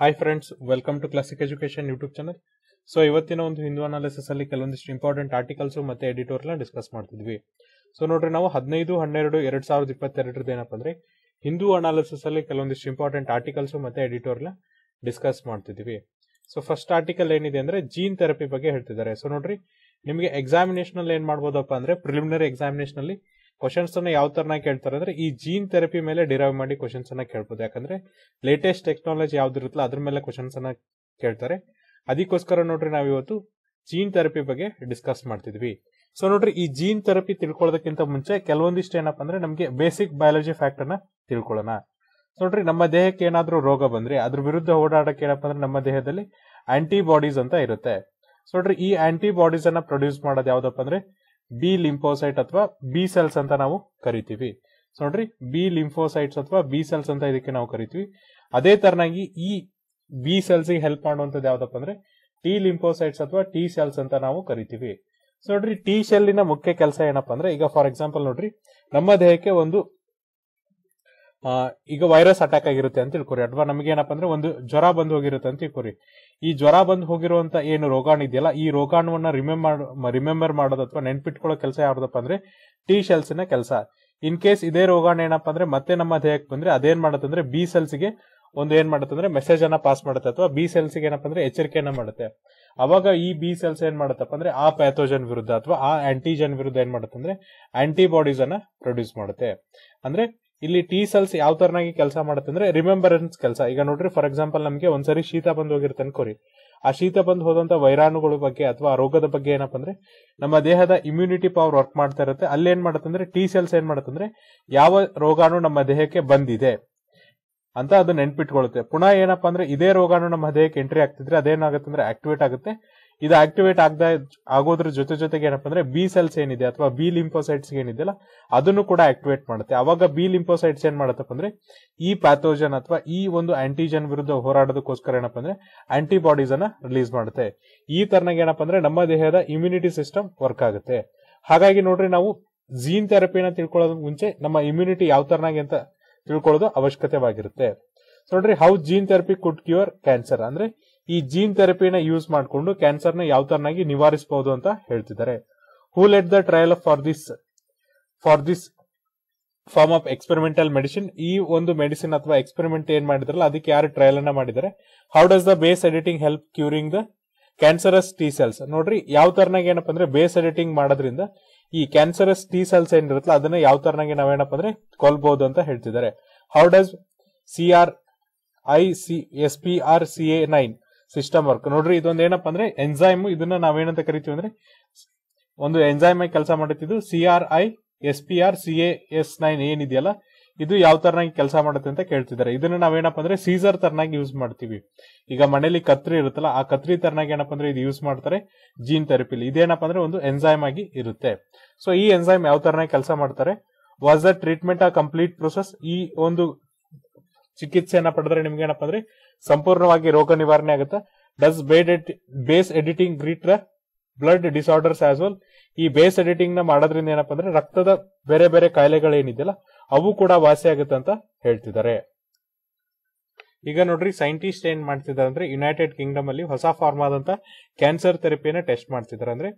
hi friends welcome to classic education YouTube channel so ಇವತ್ತಿನ ಒಂದು Hindu analysis ಅಲ್ಲಿ ಕೆಲವೊಂದಿಷ್ಟು ಇಂಪಾರ್ಟೆಂಟ್ ಆರ್ಟಿಕಲ್ಸ್ ಮತ್ತೆ ಎಡಿಟೋರ್ನ ಡಿಸ್ಕಸ್ ಮಾಡ್ತಿದ್ವಿ ಸೊ ನೋಡ್ರಿ ನಾವು ಹದಿನೈದು ಹನ್ನೆರಡು ಎರಡ್ ಸಾವಿರದ ಇಪ್ಪತ್ತೆರಡರದ್ದು ಏನಪ್ಪ ಅಂದ್ರೆ ಹಿಂದೂ ಅನಾಲಿಸಿಸ್ ಅಲ್ಲಿ ಕೆಲವೊಂದಿಷ್ಟು ಇಂಪಾರ್ಟೆಂಟ್ ಆರ್ಟಿಕಲ್ಸ್ ಮತ್ತೆ ಎಡಿಟೋರ್ನ ಡಿಸ್ಕಸ್ ಮಾಡ್ತಿದ್ವಿ ಸೊ ಫಸ್ಟ್ ಆರ್ಟಿಕಲ್ ಏನಿದೆ ಅಂದ್ರೆ ಜೀನ್ ಥೆರಪಿ ಬಗ್ಗೆ ಹೇಳ್ತಿದ್ದಾರೆ ಸೊ ನೋಡ್ರಿ ನಿಮಗೆ ಎಕ್ಸಾಮಿನೇಷನ್ ಅಲ್ಲಿ ಏನ್ ಮಾಡ್ಬೋದಪ್ಪ ಅಂದ್ರೆ ಪ್ರಿಲಿಮಿನರಿ ಎಕ್ಸಾಮಿನೇಷನ್ ಅಲ್ಲಿ ಕ್ವಶನ್ಸ್ ಅನ್ನ ಯಾವ ತರನ ಕೇಳ್ತಾರೆ ಅಂದ್ರೆ ಈ ಜೀನ್ ಥೆರಪಿ ಮೇಲೆ ಡಿರೈವ್ ಮಾಡಿ ಕ್ವಶನ್ಸ್ ಅನ್ನ ಕೇಳ್ಬೋದು ಯಾಕಂದ್ರೆ ಲೇಟೆಸ್ಟ್ ಟೆಕ್ನಾಲಜಿ ಯಾವ್ದಿರುತ್ತಲ್ಲ ಅದ್ರ ಮೇಲೆ ಕ್ವಶನ್ಸ್ ಅನ್ನ ಕೇಳ್ತಾರೆ ಅದಕ್ಕೋಸ್ಕರ ನೋಡ್ರಿ ನಾವ್ ಇವತ್ತು ಜೀನ್ ಥೆರಪಿ ಬಗ್ಗೆ ಡಿಸ್ಕಸ್ ಮಾಡ್ತಿದ್ವಿ ಸೊ ನೋಡ್ರಿ ಈ ಜೀನ್ ಥೆರಪಿ ತಿಳ್ಕೊಳ್ಳೋದಕ್ಕಿಂತ ಮುಂಚೆ ಕೆಲವೊಂದಿಷ್ಟು ಏನಪ್ಪ ಅಂದ್ರೆ ನಮಗೆ ಬೇಸಿಕ್ ಬಯಾಲಜಿ ಫ್ಯಾಕ್ಟ್ ಅನ್ನ ತಿಳ್ಕೊಳ್ಳೋಣ ನೋಡ್ರಿ ನಮ್ಮ ದೇಹಕ್ಕೆ ಏನಾದ್ರೂ ರೋಗ ಬಂದ್ರೆ ಅದ್ರ ವಿರುದ್ಧ ಓಡಾಡಕ್ಕೆ ಏನಪ್ಪ ಅಂದ್ರೆ ನಮ್ಮ ದೇಹದಲ್ಲಿ ಆಂಟಿಬಾಡೀಸ್ ಅಂತ ಇರುತ್ತೆ ಸೊ ನೋಡ್ರಿ ಈ ಆಂಟಿಬಾಡೀಸ್ ಅನ್ನ ಪ್ರೊಡ್ಯೂಸ್ ಮಾಡೋದು ಯಾವ್ದಪ್ಪ ಅಂದ್ರೆ ಬಿ ಲಿಂಫೋಸೈಟ್ ಅಥವಾ ಬಿ ಸೆಲ್ಸ್ ಅಂತ ನಾವು ಕರಿತೀವಿ ಸೊ ನೋಡ್ರಿ ಬಿ ಲಿಂಫೋಸೈಟ್ಸ್ ಅಥವಾ ಬಿ ಸೆಲ್ಸ್ ಅಂತ ಇದಕ್ಕೆ ನಾವು ಕರಿತೀವಿ ಅದೇ ತರನಾಗಿ ಈ ಬಿ ಸೆಲ್ಸ್ ಗೆ ಹೆಲ್ಪ್ ಮಾಡುವಂತದ್ದು ಯಾವ್ದಪ್ಪ ಅಂದ್ರೆ ಟಿ ಲಿಂಫೋಸೈಟ್ಸ್ ಅಥವಾ ಟಿ ಸೆಲ್ಸ್ ಅಂತ ನಾವು ಕರಿತೀವಿ ಸೊ ನೋಡ್ರಿ ಟಿ ಸೆಲ್ನ ಮುಖ್ಯ ಕೆಲಸ ಏನಪ್ಪಾ ಅಂದ್ರೆ ಈಗ ಫಾರ್ ಎಕ್ಸಾಂಪಲ್ ನೋಡ್ರಿ ನಮ್ಮ ದೇಹಕ್ಕೆ ಒಂದು ಈಗ ವೈರಸ್ ಅಟ್ಯಾಕ್ ಆಗಿರುತ್ತೆ ಅಂತ ತಿಳ್ಕೊರಿ ಅಥವಾ ನಮಗೆ ಏನಪ್ಪಾ ಅಂದ್ರೆ ಒಂದು ಜ್ವರ ಬಂದು ಹೋಗಿರುತ್ತೆ ಅಂತ ತಿಳ್ಕೊರಿ ಈ ಜ್ವರ ಬಂದು ಹೋಗಿರುವಂತ ಏನು ರೋಗಾಣು ಇದೆಯಲ್ಲ ಈ ರೋಗಾಣುವನ್ನ ರಿಮೆಂಬರ್ ರಿಮೆಂಬರ್ ಮಾಡೋದು ಅಥವಾ ನೆನ್ಪಿಟ್ಕೊಳ್ಳೋ ಕೆಲಸ ಯಾವ್ದಪ್ಪ ಅಂದ್ರೆ ಟಿ ನ ಕೆಲಸ ಇನ್ ಕೇಸ್ ಇದೇ ರೋಗಾಣು ಏನಪ್ಪ ಅಂದ್ರೆ ಮತ್ತೆ ನಮ್ಮ ದೇಹಕ್ಕೆ ಬಂದ್ರೆ ಅದೇನ್ ಅಂದ್ರೆ ಬಿ ಸೆಲ್ಸ್ಗೆ ಒಂದು ಏನ್ ಮಾಡುತ್ತೆ ಅಂದ್ರೆ ಮೆಸೇಜ್ ಅನ್ನ ಪಾಸ್ ಮಾಡುತ್ತೆ ಅಥವಾ ಬಿ ಸೆಲ್ಸ್ ಏನಪ್ಪ ಅಂದ್ರೆ ಎಚ್ಚರಿಕೆಯನ್ನ ಮಾಡುತ್ತೆ ಅವಾಗ ಈ ಬಿ ಸೆಲ್ಸ್ ಏನ್ ಮಾಡುತ್ತಪ್ಪ ಅಂದ್ರೆ ಆ ಪ್ಯಾಥೋಜನ್ ವಿರುದ್ಧ ಅಥವಾ ಆ ಆಂಟಿಜನ್ ವಿರುದ್ಧ ಏನ್ ಮಾಡುತ್ತೆ ಅಂದ್ರೆ ಆಂಟಿಬಾಡೀಸ್ ಅನ್ನ ಪ್ರೊಡ್ಯೂಸ್ ಮಾಡುತ್ತೆ ಅಂದ್ರೆ ಇಲ್ಲಿ ಟಿ ಸೆಲ್ಸ್ ಯಾವ ತರನಾಗಿ ಕೆಲಸ ಮಾಡುತ್ತೆ ಅಂದ್ರೆ ರಿಮೆಂಬರೆನ್ಸ್ ಕೆಲಸ ಈಗ ನೋಡ್ರಿ ಫಾರ್ ಎಕ್ಸಾಂಪಲ್ ನಮಗೆ ಒಂದ್ಸರಿ ಶೀತ ಬಂದು ಹೋಗಿರುತ್ತೆ ಅನ್ಕೋರಿ ಆ ಶೀತ ಬಂದು ಹೋದಂತ ವೈರಾಣುಗಳ ಬಗ್ಗೆ ಅಥವಾ ರೋಗದ ಬಗ್ಗೆ ಏನಪ್ಪ ಅಂದ್ರೆ ನಮ್ಮ ದೇಹದ ಇಮ್ಯುನಿಟಿ ಪವರ್ ವರ್ಕ್ ಮಾಡ್ತಾ ಇರುತ್ತೆ ಅಲ್ಲಿ ಏನ್ ಮಾಡುತ್ತಂದ್ರೆ ಟಿ ಸೆಲ್ಸ್ ಏನ್ ಮಾಡುತ್ತಂದ್ರೆ ಯಾವ ರೋಗಾಣು ನಮ್ಮ ದೇಹಕ್ಕೆ ಬಂದಿದೆ ಅಂತ ಅದು ನೆನ್ಪಿಟ್ಕೊಳ್ಳುತ್ತೆ ಪುನಃ ಏನಪ್ಪಾ ಅಂದ್ರೆ ಇದೇ ರೋಗಾಣು ನಮ್ಮ ದೇಹಕ್ಕೆ ಎಂಟ್ರಿ ಆಗ್ತಿದ್ರೆ ಅದೇನಾಗುತ್ತೆ ಅಂದ್ರೆ ಆಕ್ಟಿವೇಟ್ ಆಗುತ್ತೆ ಇದು ಆಕ್ಟಿವೇಟ್ ಆಗದ ಆಗೋದ್ರ ಜೊತೆ ಜೊತೆಗೆ ಏನಪ್ಪ ಅಂದ್ರೆ ಬಿ ಸೆಲ್ಸ್ ಏನಿದೆ ಅಥವಾ ಬಿ ಲಿಂಪೋಸೈಟ್ಸ್ ಏನಿದೆಯಲ್ಲ ಅದನ್ನು ಕೂಡ ಆಕ್ಟಿವೇಟ್ ಮಾಡುತ್ತೆ ಅವಾಗ ಬಿ ಲಿಂಪೋಸೈಟ್ಸ್ ಏನ್ ಮಾಡತ್ತಪ್ಪ ಅಂದ್ರೆ ಈ ಪ್ಯಾಥೋಜನ್ ಅಥವಾ ಈ ಒಂದು ಆಂಟಿಜನ್ ವಿರುದ್ಧ ಹೋರಾಡೋದಕ್ಕೋಸ್ಕರ ಏನಪ್ಪ ಅಂದ್ರೆ ಆಂಟಿಬಾಡೀಸ್ ಅನ್ನ ರಿಲೀಸ್ ಮಾಡುತ್ತೆ ಈ ತರನಾಗ ಏನಪ್ಪ ಅಂದ್ರೆ ನಮ್ಮ ದೇಹದ ಇಮ್ಯುನಿಟಿ ಸಿಸ್ಟಮ್ ವರ್ಕ್ ಆಗುತ್ತೆ ಹಾಗಾಗಿ ನೋಡ್ರಿ ನಾವು ಜೀನ್ ಥೆರಪಿನ ತಿಳ್ಕೊಳ್ಳೋದ್ ಮುಂಚೆ ನಮ್ಮ ಇಮ್ಯುನಿಟಿ ಯಾವ ತರನಾಗಿ ಅಂತ ತಿಳ್ಕೊಳ್ಳೋದು ಅವಶ್ಯಕತೆವಾಗಿರುತ್ತೆ ನೋಡ್ರಿ how gene therapy could cure cancer ಅಂದ್ರೆ ಈ ಜೀನ್ ಥೆರಪಿನ ಯೂಸ್ ಮಾಡಿಕೊಂಡು ಕ್ಯಾನ್ಸರ್ನ ಯಾವ ತರನಾಗಿ ನಿವಾರಿಸಬಹುದು ಅಂತ ಹೇಳ್ತಿದ್ದಾರೆ who let the trial for this for this form of experimental medicine ಈ ಒಂದು ಮೆಡಿಸಿನ್ ಅಥವಾ ಎಕ್ಸ್ಪೆರಿಮೆಂಟ್ ಏನ್ ಮಾಡಿದ್ರಲ್ಲ ಅದಕ್ಕೆ ಯಾರು ಟ್ರಯಲ್ ಅನ್ನ ಮಾಡಿದ್ದಾರೆ how does the base editing help curing the cancerous T cells ನೋಡ್ರಿ ಯಾವ ತರನಾಗ ಏನಪ್ಪ ಅಂದ್ರೆ ಬೇಸ್ ಎಡಿಟಿಂಗ್ ಮಾಡೋದ್ರಿಂದ ಈ ಕ್ಯಾನ್ಸರಸ್ ಟಿ ಸೆಲ್ಸ್ ಏನಿರುತ್ತಲ್ಲ ಅದನ್ನ ಯಾವ ತರನಾಗಿ ನಾವೇನಪ್ಪ ಅಂದ್ರೆ ಕೊಲ್ಬಹುದು ಅಂತ ಹೇಳ್ತಿದ್ದಾರೆ how does C R I C S P R C A nine system work ನೋಡ್ರಿ ಇದೊಂದು ಏನಪ್ಪ ಅಂದ್ರೆ ಎನ್ಸೈಮ್ ಇದನ್ನ ನಾವೇನಂತ ಕರಿತೀವಿ ಅಂದ್ರೆ ಒಂದು ಎನ್ಸೈಮ್ ಆಗಿ ಕೆಲಸ ಮಾಡುತ್ತಿದ್ದು C R I S P R C S nine ಏನಿದೆಯಲ್ಲ ಇದು ಯಾವ ತರನಾಗಿ ಕೆಲಸ ಮಾಡುತ್ತೆ ಅಂತ ಕೇಳ್ತಿದ್ದಾರೆ ಇದನ್ನ ನಾವೇನಪ್ಪ ಅಂದ್ರೆ ಸೀಸರ್ ತರನಾಗಿ ಯೂಸ್ ಮಾಡ್ತೀವಿ ಈಗ ಮನೆಯಲ್ಲಿ ಕತ್ರಿ ಇರುತ್ತಲ್ಲ ಆ ಕತ್ರಿ ತರನಾಗಿ ಏನಪ್ಪ ಅಂದ್ರೆ ಇದು ಯೂಸ್ ಮಾಡ್ತಾರೆ ಜೀನ್ ಥೆರಪಿಲಿ ಇದೇನಪ್ಪ ಅಂದ್ರೆ ಒಂದು ಎನ್ಸೈಮ್ ಆಗಿ ಇರುತ್ತೆ ಸೊ ಈ ಎನ್ಸೈಮ್ ಯಾವ ತರನಾಗಿ ಕೆಲಸ ಮಾಡ್ತಾರೆ ವಾಸ್ ದ ಟ್ರೀಟ್ಮೆಂಟ್ ಆ ಕಂಪ್ಲೀಟ್ ಪ್ರೊಸೆಸ್ ಈ ಒಂದು ಚಿಕಿತ್ಸೆಯನ್ನ ಪಡೆದ್ರೆ ನಿಮ್ಗೆ ಏನಪ್ಪ ಅಂದ್ರೆ ಸಂಪೂರ್ಣವಾಗಿ ರೋಗ ನಿವಾರಣೆ ಆಗುತ್ತೆ does base base editing treat blood disorders as well ಈ ಬೇಸ್ ಎಡಿಟಿಂಗ್ ನ ಮಾಡೋದ್ರಿಂದ ಏನಪ್ಪಾ ಅಂದ್ರೆ ರಕ್ತದ ಬೇರೆ ಬೇರೆ ಕಾಯಿಲೆಗಳೇನಿದೆಯಲ್ಲ ಅವು ಕೂಡ ವಾಸಿ ಆಗುತ್ತೆ ಅಂತ ಹೇಳ್ತಿದ್ದಾರೆ ಈಗ ನೋಡ್ರಿ ಸೈಂಟಿಸ್ಟ್ ಏನ್ ಮಾಡ್ತಿದ್ದಾರೆ ಅಂದ್ರೆ ಯುನೈಟೆಡ್ ಕಿಂಗ್ಡಮ್ ಅಲ್ಲಿ ಹೊಸ ಫಾರ್ಮ್ ಆದಂತ ಕ್ಯಾನ್ಸರ್ ಥೆರಪಿಯನ್ನ ಟೆಸ್ಟ್ ಮಾಡ್ತಿದ್ದಾರೆ ಅಂದ್ರೆ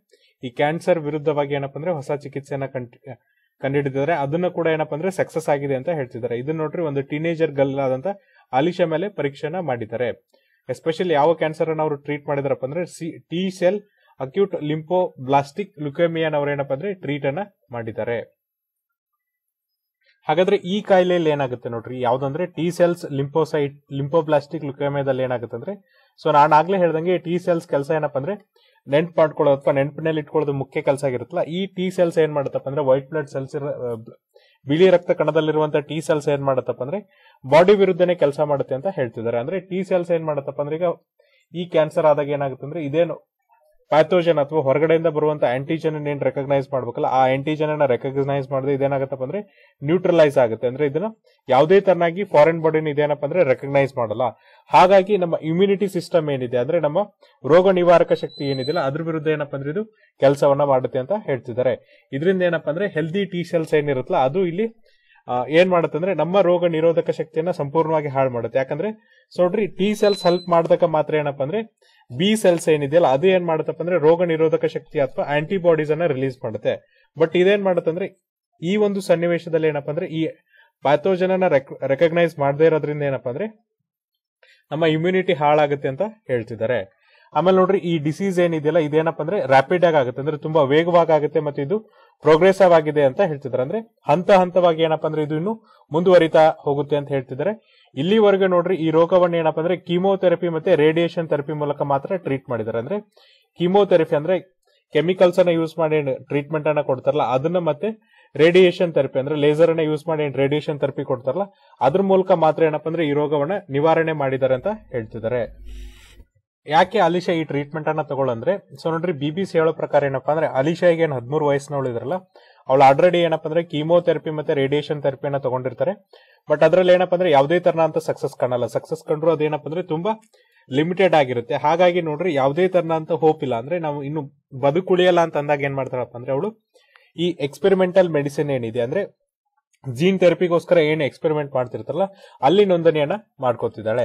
ಈ ಕ್ಯಾನ್ಸರ್ ವಿರುದ್ಧವಾಗಿ ಏನಪ್ಪಾ ಅಂದ್ರೆ ಹೊಸ ಚಿಕಿತ್ಸೆಯನ್ನ ಕಂಡು ಹಿಡಿದಿದ್ದಾರೆ ಅದನ್ನ ಕೂಡ ಏನಪ್ಪಾ ಅಂದ್ರೆ ಸಕ್ಸಸ್ ಆಗಿದೆ ಅಂತ ಹೇಳ್ತಿದ್ದಾರೆ ಇದನ್ನ ನೋಡ್ರಿ ಒಂದು ಟೀನೇಜರ್ ಗರ್ಲ್ ಆದಂತ ಅಲಿಶಾ ಮೇಲೆ ಪರೀಕ್ಷೆನ ಮಾಡಿದ್ದಾರೆ ಎಸ್ಪೆಷಲಿ ಯಾವ ಕ್ಯಾನ್ಸರ್ ಅನ್ನು ಅವರು ಟ್ರೀಟ್ ಮಾಡಿದಾರಪ್ಪ ಅಂದ್ರೆ C T cell acute lymphoblastic ಅವ್ರ ಏನಪ್ಪಾ ಅಂದ್ರೆ ಟ್ರೀಟ್ ಅನ್ನ ಮಾಡಿದ್ದಾರೆ ಹಾಗಾದ್ರೆ ಈ ಕಾಯಿಲೆಯಲ್ಲಿ ಏನಾಗುತ್ತೆ ನೋಡ್ರಿ ಯಾವ್ದಂದ್ರೆ ಟಿ ಸೆಲ್ಸ್ ಲಿಂಪೋಸೈಟ್ ಲಿಂಪೋಬ್ಲಾಸ್ಟಿಕ್ ಲುಕೇಮಿಯಾದಲ್ಲಿ ಏನಾಗುತ್ತೆ ಅಂದ್ರೆ ಸೊ ನಾನು ಆಗ್ಲೇ ಹೇಳ್ದಂಗೆ ಟಿ ಸೆಲ್ಸ್ ಕೆಲಸ ಏನಪ್ಪ ಅಂದ್ರೆ ನೆಂಟ್ ಮಾಡ್ಕೊಳ್ಳೋದು ಅಥವಾ ನೆನಪಿನಲ್ಲಿ ಇಟ್ಕೊಳ್ಳೋದು ಮುಖ್ಯ ಕೆಲಸ ಆಗಿರುತ್ತಲ್ಲ ಈ ಟಿ ಸೆಲ್ಸ್ ಏನ್ ಮಾಡುತ್ತಪ್ಪ ಅಂದ್ರೆ ವೈಟ್ ಬ್ಲಡ್ ಸೆಲ್ಸ್ ಬಿಳಿ ರಕ್ತ ಕಣದಲ್ಲಿರುವಂತಹ ಟಿ ಸೆಲ್ಸ್ ಏನ್ ಮಾಡತ್ತಪ್ಪ ಅಂದ್ರೆ ಬಾಡಿ ವಿರುದ್ಧನೇ ಕೆಲಸ ಮಾಡುತ್ತೆ ಅಂತ ಹೇಳ್ತಿದ್ದಾರೆ ಅಂದ್ರೆ ಟಿ ಸೆಲ್ಸ್ ಏನ್ ಮಾಡತ್ತಪ್ಪ ಅಂದ್ರೆ ಈಗ ಈ ಕ್ಯಾನ್ಸರ್ ಆದಾಗ ಏನಾಗುತ್ತೆ ಅಂದ್ರೆ ಇದೇನು ಪ್ಯಾಥೋಜನ್ ಅಥವಾ ಹೊರಗಡೆಯಿಂದ ಬರುವಂತ ಆಂಟಿಜನ್ ಏನ್ ರೆಕಗ್ನೈಸ್ ಮಾಡ್ಬೇಕಲ್ಲ ಆ ಆಂಟಿಜನ್ ಅನ್ನ ರೆಕಗ್ನೈಸ್ ಮಾಡಿದ್ರೆ ಇದೇನಾಗತ್ತಪ್ಪ ಅಂದ್ರೆ ನ್ಯೂಟ್ರಲೈಸ್ ಆಗುತ್ತೆ ಅಂದ್ರೆ ಇದನ್ನ ಯಾವುದೇ ತರನಾಗಿ ಫಾರಿನ್ ಬಾಡಿನ ಇದೇನಪ್ಪ ಅಂದ್ರೆ ರೆಕಗ್ನೈಸ್ ಮಾಡಲ್ಲ ಹಾಗಾಗಿ ನಮ್ಮ ಇಮ್ಯುನಿಟಿ ಸಿಸ್ಟಮ್ ಏನಿದೆ ಅಂದ್ರೆ ನಮ್ಮ ರೋಗ ನಿವಾರಕ ಶಕ್ತಿ ಏನಿದೆಯಲ್ಲ ಅದ್ರ ವಿರುದ್ಧ ಏನಪ್ಪ ಅಂದ್ರೆ ಇದು ಕೆಲಸವನ್ನ ಮಾಡುತ್ತೆ ಅಂತ ಹೇಳ್ತಿದ್ದಾರೆ ಇದರಿಂದ ಏನಪ್ಪ ಅಂದ್ರೆ ಹೆಲ್ದಿ ಟೀ ಸೆಲ್ಸ್ ಏನಿರುತ್ತಲ್ಲ ಅದು ಇಲ್ಲಿ ಏನ್ ಅಂದ್ರೆ ನಮ್ಮ ರೋಗ ನಿರೋಧಕ ಶಕ್ತಿಯನ್ನ ಸಂಪೂರ್ಣವಾಗಿ ಹಾಳು ಮಾಡುತ್ತೆ ಯಾಕಂದ್ರೆ ನೋಡ್ರಿ ಟಿ ಸೆಲ್ಸ್ ಹೆಲ್ಪ್ ಮಾಡ್ದಕ್ಕ ಮಾತ್ರ ಏನಪ್ಪ ಅಂದ್ರೆ ಬಿ ಸೆಲ್ಸ್ ಏನಿದೆಯಲ್ಲ ಅದು ಏನ್ ಮಾಡುತ್ತಪ್ಪ ಅಂದ್ರೆ ರೋಗ ನಿರೋಧಕ ಶಕ್ತಿ ಅಥವಾ ಆಂಟಿಬಾಡೀಸ್ ಅನ್ನ ರಿಲೀಸ್ ಮಾಡುತ್ತೆ ಬಟ್ ಇದೇನ್ ಮಾಡುತ್ತಂದ್ರೆ ಈ ಒಂದು ಸನ್ನಿವೇಶದಲ್ಲಿ ಏನಪ್ಪಾ ಅಂದ್ರೆ ಈ ಪ್ಯಾಥೋಜನ್ ರೆಕಗ್ನೈಸ್ ಮಾಡದೇ ಇರೋದ್ರಿಂದ ಏನಪ್ಪಾ ಅಂದ್ರೆ ನಮ್ಮ ಇಮ್ಯುನಿಟಿ ಹಾಳಾಗುತ್ತೆ ಅಂತ ಹೇಳ್ತಿದ್ದಾರೆ ಆಮೇಲೆ ನೋಡ್ರಿ ಈ ಡಿಸೀಸ್ ಏನಿದೆಯಲ್ಲ ಇದೇನಪ್ಪ ಅಂದ್ರೆ ರ್ಯಾಪಿಡ್ ಆಗಿ ಆಗುತ್ತೆ ಅಂದ್ರೆ ತುಂಬಾ ವೇಗವಾಗಿ ಆಗುತ್ತೆ ಮತ್ತೆ ಇದು ಪ್ರೋಗ್ರೆಸಿವ್ ಆಗಿದೆ ಅಂತ ಹೇಳ್ತಿದ್ದಾರೆ ಅಂದ್ರೆ ಹಂತ ಹಂತವಾಗಿ ಏನಪ್ಪಾ ಅಂದ್ರೆ ಇದು ಇನ್ನು ಮುಂದುವರಿತಾ ಹೋಗುತ್ತೆ ಅಂತ ಹೇಳ್ತಿದ್ದಾರೆ ಇಲ್ಲಿವರೆಗೆ ನೋಡ್ರಿ ಈ ರೋಗವನ್ನು ಏನಪ್ಪಾ ಅಂದ್ರೆ ಕೀಮೋಥೆರಪಿ ಮತ್ತೆ ರೇಡಿಯೇಷನ್ ಥೆರಪಿ ಮೂಲಕ ಮಾತ್ರ ಟ್ರೀಟ್ ಮಾಡಿದ್ದಾರೆ ಅಂದ್ರೆ ಕೀಮೋಥೆರಪಿ ಅಂದ್ರೆ ಕೆಮಿಕಲ್ಸ್ ಅನ್ನ ಯೂಸ್ ಮಾಡಿ ಟ್ರೀಟ್ಮೆಂಟ್ ಅನ್ನ ಕೊಡ್ತಾರಲ್ಲ ಅದನ್ನ ಮತ್ತೆ ರೇಡಿಯೇಷನ್ ಥೆರಪಿ ಅಂದ್ರೆ ಲೇಸರ್ ಅನ್ನ ಯೂಸ್ ಮಾಡಿ ರೇಡಿಯೇಷನ್ ಥೆರಪಿ ಕೊಡ್ತಾರಲ್ಲ ಅದ್ರ ಮೂಲಕ ಮಾತ್ರ ಏನಪ್ಪಾ ಅಂದ್ರೆ ಈ ರೋಗವನ್ನ ನಿವಾರಣೆ ಮಾಡಿದ್ದಾರೆ ಅಂತ ಹೇಳ್ತಿದ್ದಾರೆ ಯಾಕೆ ಅಲಿಶಾ ಈ ಟ್ರೀಟ್ಮೆಂಟ್ ಅನ್ನ ತಗೊಳ್ಳಂದ್ರೆ ಸೊ ನೋಡ್ರಿ ಬಿ ಬಿ ಸಿ ಹೇಳೋ ಪ್ರಕಾರ ಏನಪ್ಪಾ ಅಂದ್ರೆ ಅಲಿಶಾಗೆ ಏನ್ ಹದಿಮೂರು ವಯಸ್ಸಿನವಳಿದ್ರಲ್ಲ ಅವಳು ಆಲ್ರೆಡಿ ಏನಪ್ಪಾ ಅಂದ್ರೆ ಕೀಮೋಥೆರಪಿ ಮತ್ತೆ ರೇಡಿಯೇಷನ್ ಥೆರಪಿಯನ್ನ ತಗೊಂಡಿರ್ತಾರೆ ಬಟ್ ಅದ್ರಲ್ಲಿ ಏನಪ್ಪ ಅಂದ್ರೆ ಯಾವುದೇ ಅಂತ ಸಕ್ಸಸ್ ಕಾಣಲ್ಲ ಸಕ್ಸಸ್ ಕಂಡ್ರು ಅದೇನಪ್ಪ ಅಂದ್ರೆ ತುಂಬಾ ಲಿಮಿಟೆಡ್ ಆಗಿರುತ್ತೆ ಹಾಗಾಗಿ ನೋಡ್ರಿ ಯಾವುದೇ ಅಂತ ಹೋಪ್ ಇಲ್ಲ ಅಂದ್ರೆ ನಾವು ಇನ್ನು ಬದುಕುಳಿಯಲ್ಲ ಅಂತ ಅಂದಾಗ ಏನ್ ಮಾಡ್ತಾರಪ್ಪ ಅಂದ್ರೆ ಅವಳು ಈ ಎಕ್ಸ್ಪೆರಿಮೆಂಟಲ್ ಮೆಡಿಸಿನ್ ಏನಿದೆ ಅಂದ್ರೆ ಜೀನ್ ಥೆರಪಿಗೋಸ್ಕರ ಏನು ಎಕ್ಸ್ಪೆರಿಮೆಂಟ್ ಮಾಡ್ತಿರ್ತಾರಲ್ಲ ಅಲ್ಲಿ ನೋಂದಣಿಯನ್ನ ಮಾಡ್ಕೋತಿದ್ದಾಳೆ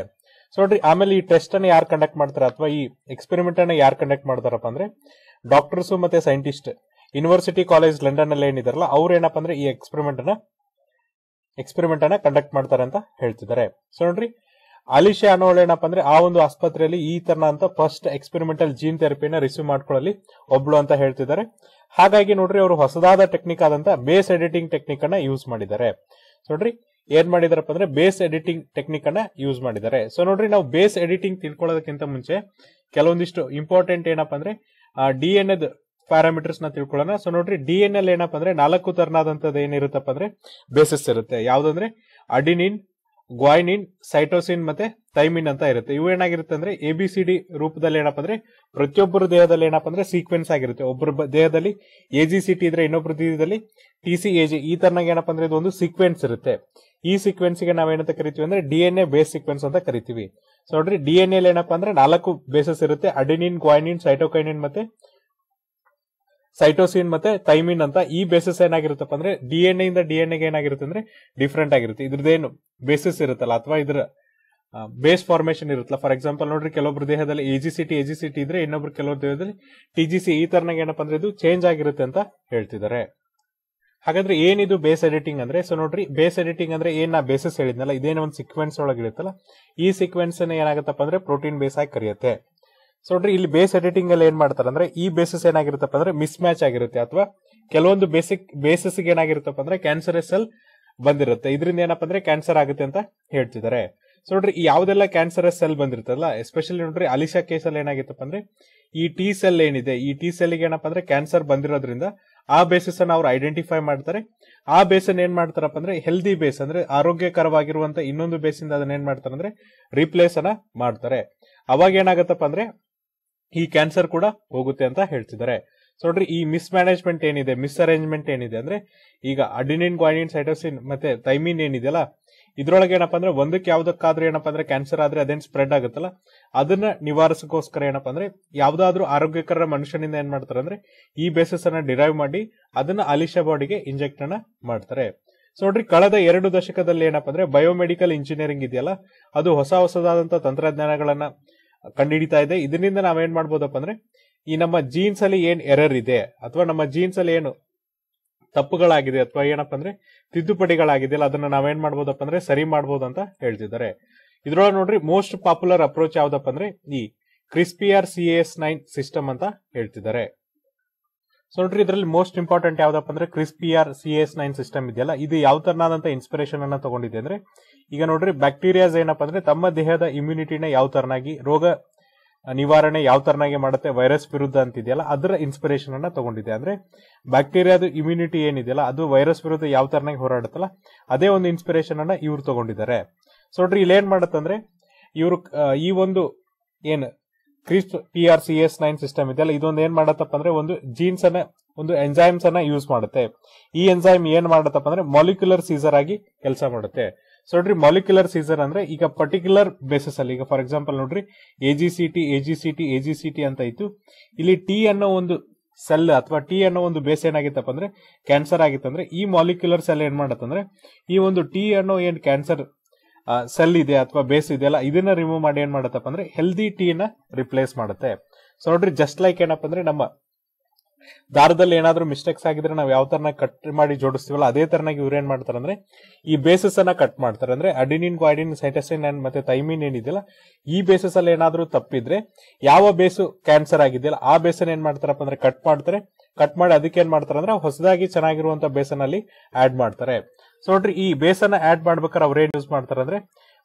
ಸೊ ನೋಡ್ರಿ ಆಮೇಲೆ ಈ ಟೆಸ್ಟ್ ಅನ್ನ ಯಾರು ಕಂಡಕ್ಟ್ ಮಾಡ್ತಾರೆ ಅಥವಾ ಈ ಎಕ್ಸ್ಪೆರಿಮೆಂಟ್ ಅನ್ನ ಯಾರು ಕಂಡಕ್ಟ್ ಮಾಡ್ತಾರಪ್ಪ ಅಂದ್ರೆ ಡಾಕ್ಟರ್ಸ್ ಮತ್ತೆ ಸೈಂಟಿಸ್ಟ್ ಯೂನಿವರ್ಸಿಟಿ ಕಾಲೇಜ್ ಲಂಡನ್ ಅಲ್ಲಿ ಏನಿದಾರಲ್ಲ ಅವ್ರು ಏನಪ್ಪ ಅಂದ್ರೆ ಈ ಎಕ್ಸ್ಪೆರಿಮೆಂಟ್ ಅನ್ನ ಎಕ್ಸ್ಪೆರಿಮೆಂಟ್ ಅನ್ನ ಕಂಡಕ್ಟ್ ಮಾಡ್ತಾರೆ ಅಂತ ಹೇಳ್ತಿದ್ದಾರೆ ಸೊ ನೋಡ್ರಿ ಅಲಿಶಾ ಅನ್ನೋಳು ಏನಪ್ಪ ಅಂದ್ರೆ ಆ ಒಂದು ಆಸ್ಪತ್ರೆಯಲ್ಲಿ ಈ ತರ ಅಂತ ಫಸ್ಟ್ ಎಕ್ಸ್ಪೆರಿಮೆಂಟಲ್ ಜೀನ್ ಥೆರಪಿನ ರಿಸೀವ್ ಮಾಡ್ಕೊಳ್ಳಲಿ ಒಬ್ಳು ಅಂತ ಹೇಳ್ತಿದ್ದಾರೆ ಹಾಗಾಗಿ ನೋಡ್ರಿ ಅವರು ಹೊಸದಾದ ಟೆಕ್ನಿಕ್ ಆದಂತ ಬೇಸ್ ಎಡಿಟಿಂಗ್ ಟೆಕ್ನಿಕ್ ಅನ್ನ ಯೂಸ್ ಮಾಡಿದ್ದಾರೆ ನೋಡ್ರಿ ಏನ್ ಮಾಡಿದಾರಪ್ಪ ಅಂದ್ರೆ ಬೇಸ್ ಎಡಿಟಿಂಗ್ ಟೆಕ್ನಿಕ್ ಅನ್ನ ಯೂಸ್ ಮಾಡಿದ್ದಾರೆ ಸೊ ನೋಡ್ರಿ ನಾವು ಬೇಸ್ ಎಡಿಟಿಂಗ್ ತಿಳ್ಕೊಳ್ಳೋದಕ್ಕಿಂತ ಮುಂಚೆ ಕೆಲವೊಂದಿಷ್ಟು ಇಂಪಾರ್ಟೆಂಟ್ ಏನಪ್ಪಾ ಅಂದ್ರೆ ಡಿ ಎನ್ ಎದ್ ಪ್ಯಾರಾಮೀಟರ್ಸ್ ನ ತಿಳ್ಕೊಳ್ಳೋಣ ಸೊ ನೋಡ್ರಿ ಡಿ ಎನ್ ಎಲ್ ಏನಪ್ಪ ಅಂದ್ರೆ ನಾಲ್ಕು ತರನಾದಂತದ್ದು ಏನಿರುತ್ತಪ್ಪ ಅಂದ್ರೆ ಬೇಸಸ್ ಇರುತ್ತೆ ಯಾವ್ದಂದ್ರೆ ಅಡಿನಿನ್ ಗ್ವಾಯ್ನಿನ್ ಸೈಟೋಸಿನ್ ಮತ್ತೆ ಥೈಮಿನ್ ಅಂತ ಇರುತ್ತೆ ಇವು ಏನಾಗಿರುತ್ತೆ ಅಂದ್ರೆ ಎ ಬಿ ಸಿ ಡಿ ರೂಪದಲ್ಲಿ ಏನಪ್ಪ ಅಂದ್ರೆ ಪ್ರತಿಯೊಬ್ಬರ ದೇಹದಲ್ಲಿ ಏನಪ್ಪ ಅಂದ್ರೆ ಸೀಕ್ವೆನ್ಸ್ ಆಗಿರುತ್ತೆ ಒಬ್ಬರ ದೇಹದಲ್ಲಿ ಎ ಜಿ ಸಿ ಟಿ ಇದ್ರೆ ಇನ್ನೊಬ್ಬರ ದೇಹದಲ್ಲಿ ಟಿ ಸಿ ಎ ಜಿ ಈ ತರನಾಗ ಏನಪ್ಪ ಅಂದ್ರೆ ಇದೊಂದು ಸೀಕ್ವೆನ್ಸ್ ಇರುತ್ತೆ ಈ ಸೀಕ್ವೆನ್ಸ್ಗೆ ಏನಂತ ಕರಿತೀವಿ ಅಂದ್ರೆ D N A base sequence ಅಂತ ಕರಿತೀವಿ ಸೊ ನೋಡ್ರಿ ಡಿ ಎನ್ ಎಲ್ಲಿ ಏನಪ್ಪಾ ಅಂದ್ರೆ ನಾಲ್ಕು ಬೇಸಸ್ ಇರುತ್ತೆ ಅಡಿನಿನ್ ಗ್ವಾನಿನ್ ಸೈಟೋಕೈನಿನ್ ಮತ್ತೆ ಸೈಟೋಸಿನ್ ಮತ್ತೆ ಥೈಮಿನ್ ಅಂತ ಈ ಬೇಸಸ್ ಏನಾಗಿರುತ್ತಪ್ಪ ಅಂದ್ರೆ ಡಿ ಎನ್ ಎಂದ ಇಂದ ಡಿ ಎನ್ ಎಗೆ ಏನಾಗಿರುತ್ತೆ ಅಂದ್ರೆ ಡಿಫ್ರೆಂಟ್ ಆಗಿರುತ್ತೆ ಇದ್ರದ್ದೇನು ಬೇಸಸ್ ಇರುತ್ತಲ್ಲ ಅಥವಾ ಇದ್ರ ಬೇಸ್ ಫಾರ್ಮೇಶನ್ ಇರುತ್ತಲ್ಲ ಫಾರ್ ಎಕ್ಸಾಂಪಲ್ ನೋಡ್ರಿ ಕೆಲವೊಬ್ರು ದೇಹದಲ್ಲಿ ಎಜಿಸಿಟಿ ಎಜಿಸಿಟಿ ಇದ್ರೆ ಇನ್ನೊಬ್ರು ಕೆಲವ್ರ ದೇಹದಲ್ಲಿ ಟಿಜಿಸಿ ಈ ತರನಾಗ ಏನಪ್ಪಾ ಅಂದ್ರೆ ಇದು ಚೇಂಜ್ ಆಗಿರುತ್ತೆ ಅಂತ ಹೇಳ್ತಿದ್ದಾರೆ ಹಾಗಾದ್ರೆ ಏನಿದು ಬೇಸ್ ಎಡಿಟಿಂಗ್ ಅಂದ್ರೆ ಸೊ ನೋಡ್ರಿ ಬೇಸ್ ಎಡಿಟಿಂಗ್ ಅಂದ್ರೆ ಏನ್ ನಾ ಬೇಸಸ್ ಹೇಳಿದ್ನಲ್ಲ ಇದೇನೋ ಒಂದು ಸೀಕ್ವೆನ್ಸ್ ಒಳಗಿರುತ್ತಲ್ಲ ಈ ಸೀಕ್ವೆನ್ಸ್ ಏನಾಗುತ್ತಪ್ಪ ಅಂದ್ರೆ ಪ್ರೋಟೀನ್ ಬೇಸ್ ಆಗಿ ಕರೆಯುತ್ತೆ ಸೊ ನೋಡ್ರಿ ಇಲ್ಲಿ ಬೇಸ್ ಎಡಿಟಿಂಗ್ ಅಲ್ಲಿ ಏನ್ ಮಾಡ್ತಾರೆ ಅಂದ್ರೆ ಈ ಬೇಸಸ್ ಏನಾಗಿರುತ್ತಪ್ಪ ಅಂದ್ರೆ ಮಿಸ್ ಮ್ಯಾಚ್ ಆಗಿರುತ್ತೆ ಅಥವಾ ಕೆಲವೊಂದು ಬೇಸಿಕ್ ಬೇಸಸ್ ಏನಾಗಿರುತ್ತಪ್ಪ ಅಂದ್ರೆ ಕ್ಯಾನ್ಸರ್ ಸೆಲ್ ಬಂದಿರುತ್ತೆ ಇದರಿಂದ ಏನಪ್ಪ ಅಂದ್ರೆ ಕ್ಯಾನ್ಸರ್ ಆಗುತ್ತೆ ಅಂತ ಹೇಳ್ತಿದ್ದಾರೆ ಸೊ ನೋಡ್ರಿ ಯಾವ್ದೆಲ್ಲ ಕ್ಯಾನ್ಸರ್ ಸೆಲ್ ಬಂದಿರುತ್ತಲ್ಲ ಎಸ್ಪೆಷಲಿ ನೋಡ್ರಿ ಅಲಿಶಾ ಕೇಸಲ್ಲಿ ಏನಾಗಿತ್ತಪ್ಪ ಅಂದ್ರೆ ಈ ಟಿ ಸೆಲ್ ಏನಿದೆ ಈ ಟಿ ಸೆಲ್ ಏನಪ್ಪ ಅಂದ್ರೆ ಕ್ಯಾನ್ಸರ್ ಬಂದಿರೋದ್ರಿಂದ ಆ ಬೇಸಸ್ ಅನ್ನ ಅವ್ರು ಐಡೆಂಟಿಫೈ ಮಾಡ್ತಾರೆ ಆ ಬೇಸನ್ನ ಏನ್ ಮಾಡ್ತಾರಪ್ಪ ಅಂದ್ರೆ ಹೆಲ್ದಿ ಬೇಸ್ ಅಂದ್ರೆ ಆರೋಗ್ಯಕರವಾಗಿರುವಂತ ಇನ್ನೊಂದು ಬೇಸಿಂದ ಅದನ್ನ ಏನ್ ಮಾಡ್ತಾರೆ ಅಂದ್ರೆ ರಿಪ್ಲೇಸ್ ಅನ್ನ ಮಾಡ್ತಾರೆ ಅವಾಗ ಏನಾಗತ್ತಪ್ಪ ಅಂದ್ರೆ ಈ ಕ್ಯಾನ್ಸರ್ ಕೂಡ ಹೋಗುತ್ತೆ ಅಂತ ಹೇಳ್ತಿದ್ದಾರೆ ಸೊ ನೋಡ್ರಿ ಈ ಮಿಸ್ ಮ್ಯಾನೇಜ್ಮೆಂಟ್ ಏನಿದೆ ಮಿಸ್ ಅರೇಂಜ್ಮೆಂಟ್ ಏನಿದೆ ಅಂದ್ರೆ ಈಗ ಅಡಿನಿನ್ ಗ್ವಾಯಿನ್ ಸೈಟೋಸಿನ್ ಮತ್ತೆ ಥೈಮಿನ್ ಏನಿದೆಯಲ್ಲ ಇದ್ರೊಳಗೆ ಏನಪ್ಪ ಅಂದ್ರೆ ಒಂದಕ್ಕೆ ಯಾವ್ದಕ್ಕಾದ್ರೂ ಏನಪ್ಪಾ ಅಂದ್ರೆ ಕ್ಯಾನ್ಸರ್ ಆದ್ರೆ ಅದೇನ್ ಸ್ಪ್ರೆಡ್ ಆಗುತ್ತಲ್ಲ ಅದನ್ನ ನಿವಾರಿಸಕ್ಕೋಸ್ಕರ ಏನಪ್ಪಾ ಅಂದ್ರೆ ಯಾವ್ದಾದ್ರೂ ಆರೋಗ್ಯಕರ ಮನುಷ್ಯನಿಂದ ಏನ್ ಮಾಡ್ತಾರೆ ಅಂದ್ರೆ ಈ ಬೇಸಸ್ ಅನ್ನ ಡಿರೈವ್ ಮಾಡಿ ಅದನ್ನ ಅಲಿಶಾ ಬಾಡಿಗೆ ಇಂಜೆಕ್ಟ್ ಅನ್ನ ಮಾಡ್ತಾರೆ ಸೊ ನೋಡ್ರಿ ಕಳೆದ ಎರಡು ದಶಕದಲ್ಲಿ ಏನಪ್ಪಾ ಅಂದ್ರೆ ಬಯೋಮೆಡಿಕಲ್ ಇಂಜಿನಿಯರಿಂಗ್ ಇದೆಯಲ್ಲ ಅದು ಹೊಸ ಹೊಸದಾದಂತ ತಂತ್ರಜ್ಞಾನಗಳನ್ನ ಕಂಡುಹಿಡಿತಾ ಇದೆ ಇದರಿಂದ ನಾವೇನ್ ಮಾಡ್ಬೋದಪ್ಪ ಅಂದ್ರೆ ಈ ನಮ್ಮ ಜೀನ್ಸ್ ಅಲ್ಲಿ ಏನ್ ಎರರ್ ಇದೆ ಅಥವಾ ನಮ್ಮ ಜೀನ್ಸ್ ಅಲ್ಲಿ ಏನು ತಪ್ಪುಗಳಾಗಿದೆ ಅಥವಾ ಏನಪ್ಪ ಅಂದ್ರೆ ತಿದ್ದುಪಡಿಗಳಾಗಿದೆಯಲ್ಲ ಅದನ್ನ ನಾವೇನ್ ಮಾಡ್ಬೋದಪ್ಪ ಅಂದ್ರೆ ಸರಿ ಮಾಡ್ಬೋದು ಅಂತ ಹೇಳ್ತಿದ್ದಾರೆ ಇದ್ರೊಳಗೆ ನೋಡ್ರಿ ಮೋಸ್ಟ್ ಪಾಪ್ಯುಲರ್ ಅಪ್ರೋಚ್ ಯಾವ್ದಪ್ಪ ಅಂದ್ರೆ ಈ CRISPR C S nine system ಅಂತ ಹೇಳ್ತಿದ್ದಾರೆ ಸೊ ನೋಡ್ರಿ ಇದರಲ್ಲಿ ಮೋಸ್ಟ್ ಇಂಪಾರ್ಟೆಂಟ್ ಯಾವ್ದಪ್ಪ ಅಂದ್ರೆ CRISPR C S nine system ಇದೆಯಲ್ಲ ಇದು ಯಾವ ತರನಾದಂತ ಇನ್ಸ್ಪಿರೇಷನ್ ಅನ್ನ ತಗೊಂಡಿದೆ ಅಂದ್ರೆ ಈಗ ನೋಡ್ರಿ ಬ್ಯಾಕ್ಟೀರಿಯಾಸ್ ಏನಪ್ಪ ಅಂದ್ರೆ ತಮ್ಮ ದೇಹದ ಇಮ್ಯುನಿಟಿನ ಯಾವ ತರನಾಗಿ ರೋಗ ನಿವಾರಣೆ ಯಾವ ತರನಾಗಿ ಮಾಡುತ್ತೆ ವೈರಸ್ ವಿರುದ್ಧ ಅಂತಿದೆಯಲ್ಲ ಅದರ ಇನ್ಸ್ಪಿರೇಷನ್ ಅನ್ನ ತಗೊಂಡಿದೆ ಅಂದ್ರೆ ಬ್ಯಾಕ್ಟೀರಿಯಾದ ಇಮ್ಯುನಿಟಿ ಏನಿದೆಯಲ್ಲ ಅದು ವೈರಸ್ ವಿರುದ್ಧ ಯಾವ ತರನಾಗಿ ಹೋರಾಡುತ್ತಲ್ಲ ಅದೇ ಒಂದು ಇನ್ಸ್ಪಿರೇಷನ್ ಅನ್ನ ಇವ್ರು ತಗೊಂಡಿದ್ದಾರೆ ಸೊ ನೋಡ್ರಿ ಇಲ್ಲಿ ಏನ್ ಮಾಡತ್ತಂದ್ರೆ ಇವರು ಈ ಒಂದು ಏನು P R C S nine system ಇದೆಯಲ್ಲ ಇದೊಂದು ಏನ್ ಮಾಡತ್ತಪ್ಪ ಅಂದ್ರೆ ಒಂದು ಜೀನ್ಸ್ ಅನ್ನ ಒಂದು ಎಂಜೈಮ್ಸ್ ಅನ್ನ ಯೂಸ್ ಮಾಡುತ್ತೆ ಈ ಎಂಜೈಮ್ ಏನ್ ಮಾಡತ್ತಪ್ಪ ಅಂದ್ರೆ ಮಾಲಿಕ್ಯುಲರ್ ಸೀಸರ್ ಆಗಿ ಕೆಲಸ ಮಾಡುತ್ತೆ ಸೊ ನೋಡ್ರಿ ಮಾಲಿಕ್ಯುಲರ್ ಸೀಸರ್ ಅಂದ್ರೆ ಈಗ ಪರ್ಟಿಕ್ಯುಲರ್ ಬೇಸಸ್ ಅಲ್ಲಿ ಈಗ ಫಾರ್ ಎಕ್ಸಾಂಪಲ್ ನೋಡ್ರಿ A G C T A G C T A G C T ಅಂತ ಇತ್ತು ಇಲ್ಲಿ ಟಿ ಅನ್ನೋ ಒಂದು ಸೆಲ್ ಅಥವಾ ಟಿ ಅನ್ನೋ ಒಂದು ಬೇಸ್ ಏನಾಗಿತ್ತಪ್ಪ ಅಂದ್ರೆ ಕ್ಯಾನ್ಸರ್ ಆಗಿತ್ತಂದ್ರೆ ಈ ಮಾಲಿಕ್ಯುಲರ್ ಸೆಲ್ ಏನ್ ಮಾಡತ್ತಂದ್ರೆ ಈ ಒಂದು ಟಿ ಅನ್ನೋ ಏನ್ ಕ್ಯಾನ್ಸರ್ ಸೆಲ್ ಇದೆ ಅಥವಾ ಬೇಸ್ ಇದೆ ಅಲ್ಲ ಇದನ್ನ ರಿಮೂವ್ ಮಾಡಿ ಏನ್ ಮಾಡತ್ತಪ್ಪ ಅಂದ್ರೆ ಹೆಲ್ದಿ ಟೀನ ರಿಪ್ಲೇಸ್ ಮಾಡುತ್ತೆ ಸೊ ನೋಡ್ರಿ ಜಸ್ಟ್ ಲೈಕ್ ಏನಪ್ಪ ಅಂದ್ರೆ ನಮ್ಮ ದಾರದಲ್ಲಿ ಏನಾದ್ರೂ ಮಿಸ್ಟೇಕ್ಸ್ ಆಗಿದ್ರೆ ನಾವು ಯಾವ ತರನ ಕಟ್ ಮಾಡಿ ಜೋಡಿಸ್ತೀವಲ್ಲ ಅದೇ ತರನಾಗಿ ಇವ್ರು ಏನ್ ಮಾಡ್ತಾರೆ ಅಂದ್ರೆ ಈ ಬೇಸಸ್ ಅನ್ನ ಕಟ್ ಮಾಡ್ತಾರೆ ಅಂದ್ರೆ ಅಡಿನಿನ್ ಗ್ವಾಡಿನ್ ಸೈಟಸೈನ್ ಅಂಡ್ ಮತ್ತೆ ಥೈಮಿನ್ ಏನಿದೆಯಲ್ಲ ಈ ಬೇಸಸ್ ಅಲ್ಲಿ ಏನಾದ್ರೂ ತಪ್ಪಿದ್ರೆ ಯಾವ ಬೇಸು ಕ್ಯಾನ್ಸರ್ ಆಗಿದೆಯಲ್ಲ ಆ ಬೇಸನ್ ಏನ್ ಮಾಡ್ತಾರಪ್ಪ ಅಂದ್ರೆ ಕಟ್ ಮಾಡ್ತಾರೆ ಕಟ್ ಮಾಡಿ ಅದಕ್ಕೆ ಏನ್ ಮಾಡ್ತಾರೆ ಅಂದ್ರೆ ಹೊಸದಾಗಿ ಚೆನ್ನಾಗಿರುವಂತ ಬೇಸನ್ ಅಲ್ಲಿ ಆಡ್ ಮಾಡ್ತಾರೆ ಸೊ ನೋಡ್ರಿ ಈ ಬೇಸನ್ನ ಆಡ್ ಮಾಡ್ಬೇಕಾದ್ರೆ ಅವ್ರೇನ್ ಯೂಸ್ ಮಾಡ್ತಾರೆ ಅಂದ್ರೆ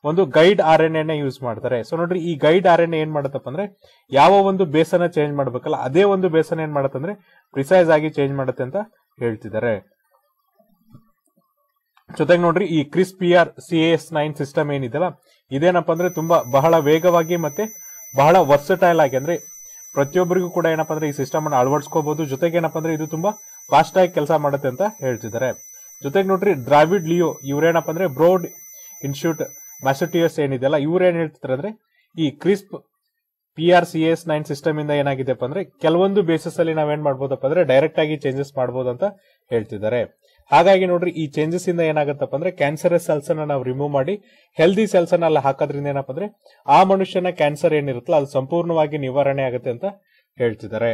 ಒಂದು ಗೈಡ್ ಆರ್ ಎನ್ ಎನ್ನ ಯೂಸ್ ಮಾಡ್ತಾರೆ ಸೊ ನೋಡ್ರಿ ಈ ಗೈಡ್ ಆರ್ ಎನ್ ಏನ್ ಮಾಡುತ್ತಪ್ಪ ಅಂದ್ರೆ ಯಾವ ಒಂದು ಬೇಸನ್ನ ಚೇಂಜ್ ಮಾಡ್ಬೇಕಲ್ಲ ಅದೇ ಒಂದು ಬೇಸನ್ ಏನ್ ಮಾಡತ್ತಂದ್ರೆ ಪ್ರಿಸೈಸ್ ಆಗಿ ಚೇಂಜ್ ಮಾಡುತ್ತೆ ಅಂತ ಹೇಳ್ತಿದ್ದಾರೆ ಜೊತೆಗೆ ನೋಡ್ರಿ ಈ P R C S nine system ಏನಿದೆಲ್ಲ ಇದೇನಪ್ಪ ಅಂದ್ರೆ ತುಂಬಾ ಬಹಳ ವೇಗವಾಗಿ ಮತ್ತೆ ಬಹಳ ವರ್ಸಟೈಲ್ ಆಗಿ ಅಂದ್ರೆ ಪ್ರತಿಯೊಬ್ಬರಿಗೂ ಕೂಡ ಏನಪ್ಪ ಅಂದ್ರೆ ಈ ಸಿಸ್ಟಮ್ ಅನ್ನು ಅಳವಡಿಸ್ಕೋಬಹುದು ಜೊತೆಗೆ ಏನಪ್ಪ ಅಂದ್ರೆ ಇದು ತುಂಬಾ ಫಾಸ್ಟ್ ಆಗಿ ಕೆಲಸ ಮಾಡುತ್ತೆ ಅಂತ ಹೇಳ್ತಿದ್ದಾರೆ ಜೊತೆಗೆ ನೋಡ್ರಿ ಡ್ರಾವಿಡ್ ಲಿಯೋ ಇವರೇನಪ್ಪ ಅಂದ್ರೆ ಬ್ರೋಡ್ ಇನ್ಸ್ಟಿಟ್ಯೂಟ್ ಮ್ಯಾಸಟಿಯಸ್ ಏನಿದೆಯಲ್ಲ ಇವ್ರು ಏನ್ ಹೇಳ್ತಾರೆ ಅಂದ್ರೆ ಈ P R C S nine system ಇಂದ ಏನಾಗಿದೆಪ್ಪ ಅಂದ್ರೆ ಕೆಲವೊಂದು ಬೇಸಿಸ್ ಅಲ್ಲಿ ನಾವೇನ್ ಮಾಡ್ಬೋದಪ್ಪ ಅಂದ್ರೆ ಡೈರೆಕ್ಟ್ ಆಗಿ ಚೇಂಜಸ್ ಮಾಡ್ಬೋದು ಅಂತ ಹೇಳ್ತಿದ್ದಾರೆ ಹಾಗಾಗಿ ನೋಡ್ರಿ ಈ ಚೇಂಜಸ್ ಇಂದ ಏನಾಗುತ್ತಪ್ಪ ಅಂದ್ರೆ ಕ್ಯಾನ್ಸರಸ್ ಸೆಲ್ಸ್ ಅನ್ನ ನಾವು ರಿಮೂವ್ ಮಾಡಿ ಹೆಲ್ದಿ ಸೆಲ್ಸ್ ಅನ್ನ ಅಲ್ಲಿ ಹಾಕೋದ್ರಿಂದ ಏನಪ್ಪ ಅಂದ್ರೆ ಆ ಮನುಷ್ಯನ ಕ್ಯಾನ್ಸರ್ ಏನಿರುತ್ತಲ್ಲ ಅದು ಸಂಪೂರ್ಣವಾಗಿ ನಿವಾರಣೆ ಆಗುತ್ತೆ ಅಂತ ಹೇಳ್ತಿದ್ದಾರೆ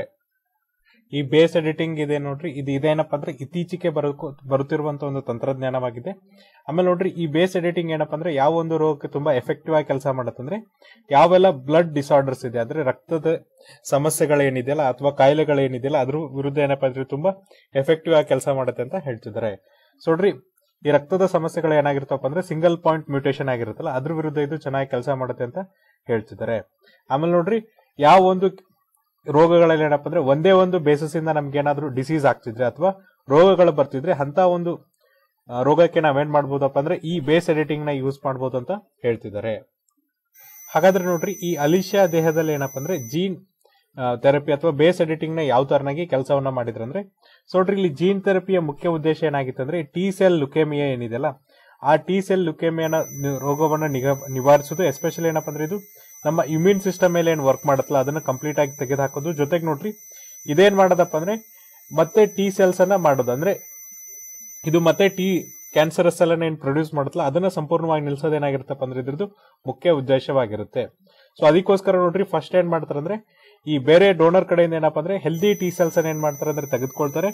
ಈ ಬೇಸ್ ಎಡಿಟಿಂಗ್ ಇದೆ ನೋಡ್ರಿ ಇದು ಇದೇನಪ್ಪ ಅಂದ್ರೆ ಇತ್ತೀಚೆಗೆ ಬರುತ್ತಿರುವಂತ ಒಂದು ತಂತ್ರಜ್ಞಾನವಾಗಿದೆ ಆಮೇಲೆ ನೋಡ್ರಿ ಈ ಬೇಸ್ ಎಡಿಟಿಂಗ್ ಏನಪ್ಪ ಅಂದ್ರೆ ಯಾವ ಒಂದು ರೋಗಕ್ಕೆ ತುಂಬಾ ಎಫೆಕ್ಟಿವ್ ಆಗಿ ಕೆಲಸ ಮಾಡತ್ತಂದ್ರೆ ಯಾವೆಲ್ಲ ಬ್ಲಡ್ ಡಿಸಾರ್ಡರ್ಸ್ ಇದೆ ಅಂದ್ರೆ ರಕ್ತದ ಸಮಸ್ಯೆಗಳೇನಿದೆಯಲ್ಲ ಅಥವಾ ಕಾಯಿಲೆಗಳೇನಿದೆಯಲ್ಲ ಅದ್ರ ವಿರುದ್ಧ ಏನಪ್ಪ ಅಂದ್ರೆ ತುಂಬಾ ಎಫೆಕ್ಟಿವ್ ಆಗಿ ಕೆಲಸ ಮಾಡುತ್ತೆ ಅಂತ ಹೇಳ್ತಿದ್ದಾರೆ ಸೊ ನೋಡ್ರಿ ಈ ರಕ್ತದ ಸಮಸ್ಯೆಗಳು ಏನಾಗಿರ್ತಪ್ಪ ಅಂದ್ರೆ ಸಿಂಗಲ್ ಪಾಯಿಂಟ್ ಮ್ಯೂಟೇಷನ್ ಆಗಿರುತ್ತಲ್ಲ ಅದ್ರ ವಿರುದ್ಧ ಇದು ಚೆನ್ನಾಗಿ ಕೆಲಸ ಮಾಡುತ್ತೆ ಅಂತ ಹೇಳ್ತಿದ್ದಾರೆ ಆಮೇಲೆ ನೋಡ್ರಿ ಯಾವ ಒಂದು ರೋಗಗಳಲ್ಲಿ ಏನಪ್ಪ ಅಂದ್ರೆ ಒಂದೇ ಒಂದು ಬೇಸಿಸ್ ಇಂದ ನಮ್ಗೆ ಏನಾದ್ರು ಡಿಸೀಸ್ ಆಗ್ತಿದ್ರೆ ಅಥವಾ ರೋಗಗಳು ಬರ್ತಿದ್ರೆ ಅಂತ ಒಂದು ರೋಗಕ್ಕೆ ನಾವೇನ್ ಮಾಡ್ಬೋದಪ್ಪ ಅಂದ್ರೆ ಈ ಬೇಸ್ ಎಡಿಟಿಂಗ್ ನ ಯೂಸ್ ಮಾಡ್ಬೋದು ಅಂತ ಹೇಳ್ತಿದ್ದಾರೆ ಹಾಗಾದ್ರೆ ನೋಡ್ರಿ ಈ ಅಲಿಶಾ ದೇಹದಲ್ಲಿ ಏನಪ್ಪ ಅಂದ್ರೆ ಜೀನ್ ಥೆರಪಿ ಅಥವಾ ಬೇಸ್ ಎಡಿಟಿಂಗ್ ನ ಯಾವ ತರನಾಗಿ ಕೆಲಸವನ್ನ ಮಾಡಿದ್ರಂದ್ರೆ ಸೊ ನೋಡ್ರಿ ಇಲ್ಲಿ ಜೀನ್ ಥೆರಪಿಯ ಮುಖ್ಯ ಉದ್ದೇಶ ಏನಾಗಿತ್ತಂದ್ರೆ ಟಿ ಸೆಲ್ ಲುಕೇಮಿಯಾ ಏನಿದೆಯಲ್ಲ ಆ ಟಿ ಸೆಲ್ ಲುಕೇಮಿಯಾನ ರೋಗವನ್ನು ನಿಗ ನಿವಾರಿಸೋದು ಎಸ್ಪೆಷಲಿ ಏನಪ್ಪ ಅಂದ್ರೆ ಇದು ನಮ್ಮ ಇಮ್ಯೂನ್ ಸಿಸ್ಟಮ್ ಮೇಲೆ ಏನು ವರ್ಕ್ ಮಾಡತ್ತಲ್ಲ ಅದನ್ನ ಕಂಪ್ಲೀಟ್ ಆಗಿ ತೆಗೆದು ಹಾಕೋದು ಜೊತೆಗೆ ನೋಡ್ರಿ ಇದೇನ್ ಮಾಡೋದಪ್ಪ ಅಂದ್ರೆ ಮತ್ತೆ ಟಿ ಸೆಲ್ಸ್ ಅನ್ನ ಮಾಡೋದು ಅಂದ್ರೆ ಇದು ಮತ್ತೆ ಟಿ ಕ್ಯಾನ್ಸರ್ ಸೆಲ್ ಅನ್ನ ಏನ್ ಪ್ರೊಡ್ಯೂಸ್ ಮಾಡುತ್ತಲ್ಲ ಅದನ್ನ ಸಂಪೂರ್ಣವಾಗಿ ನಿಲ್ಸೋದೇನಾಗಿರುತ್ತಪ್ಪ ಅಂದ್ರೆ ಇದ್ರದ್ದು ಮುಖ್ಯ ಉದ್ದೇಶವಾಗಿರುತ್ತೆ ಸೊ ಅದಕ್ಕೋಸ್ಕರ ನೋಡ್ರಿ ಫಸ್ಟ್ ಏನ್ ಮಾಡ್ತಾರೆ ಈ ಬೇರೆ ಡೋನರ್ ಕಡೆಯಿಂದ ಏನಪ್ಪಾ ಅಂದ್ರೆ ಹೆಲ್ದಿ ಟಿ ಸೆಲ್ಸ್ ಅನ್ನ ಏನ್ ಮಾಡ್ತಾರೆ ಅಂದ್ರೆ ತೆಗೆದುಕೊಳ್ತಾರೆ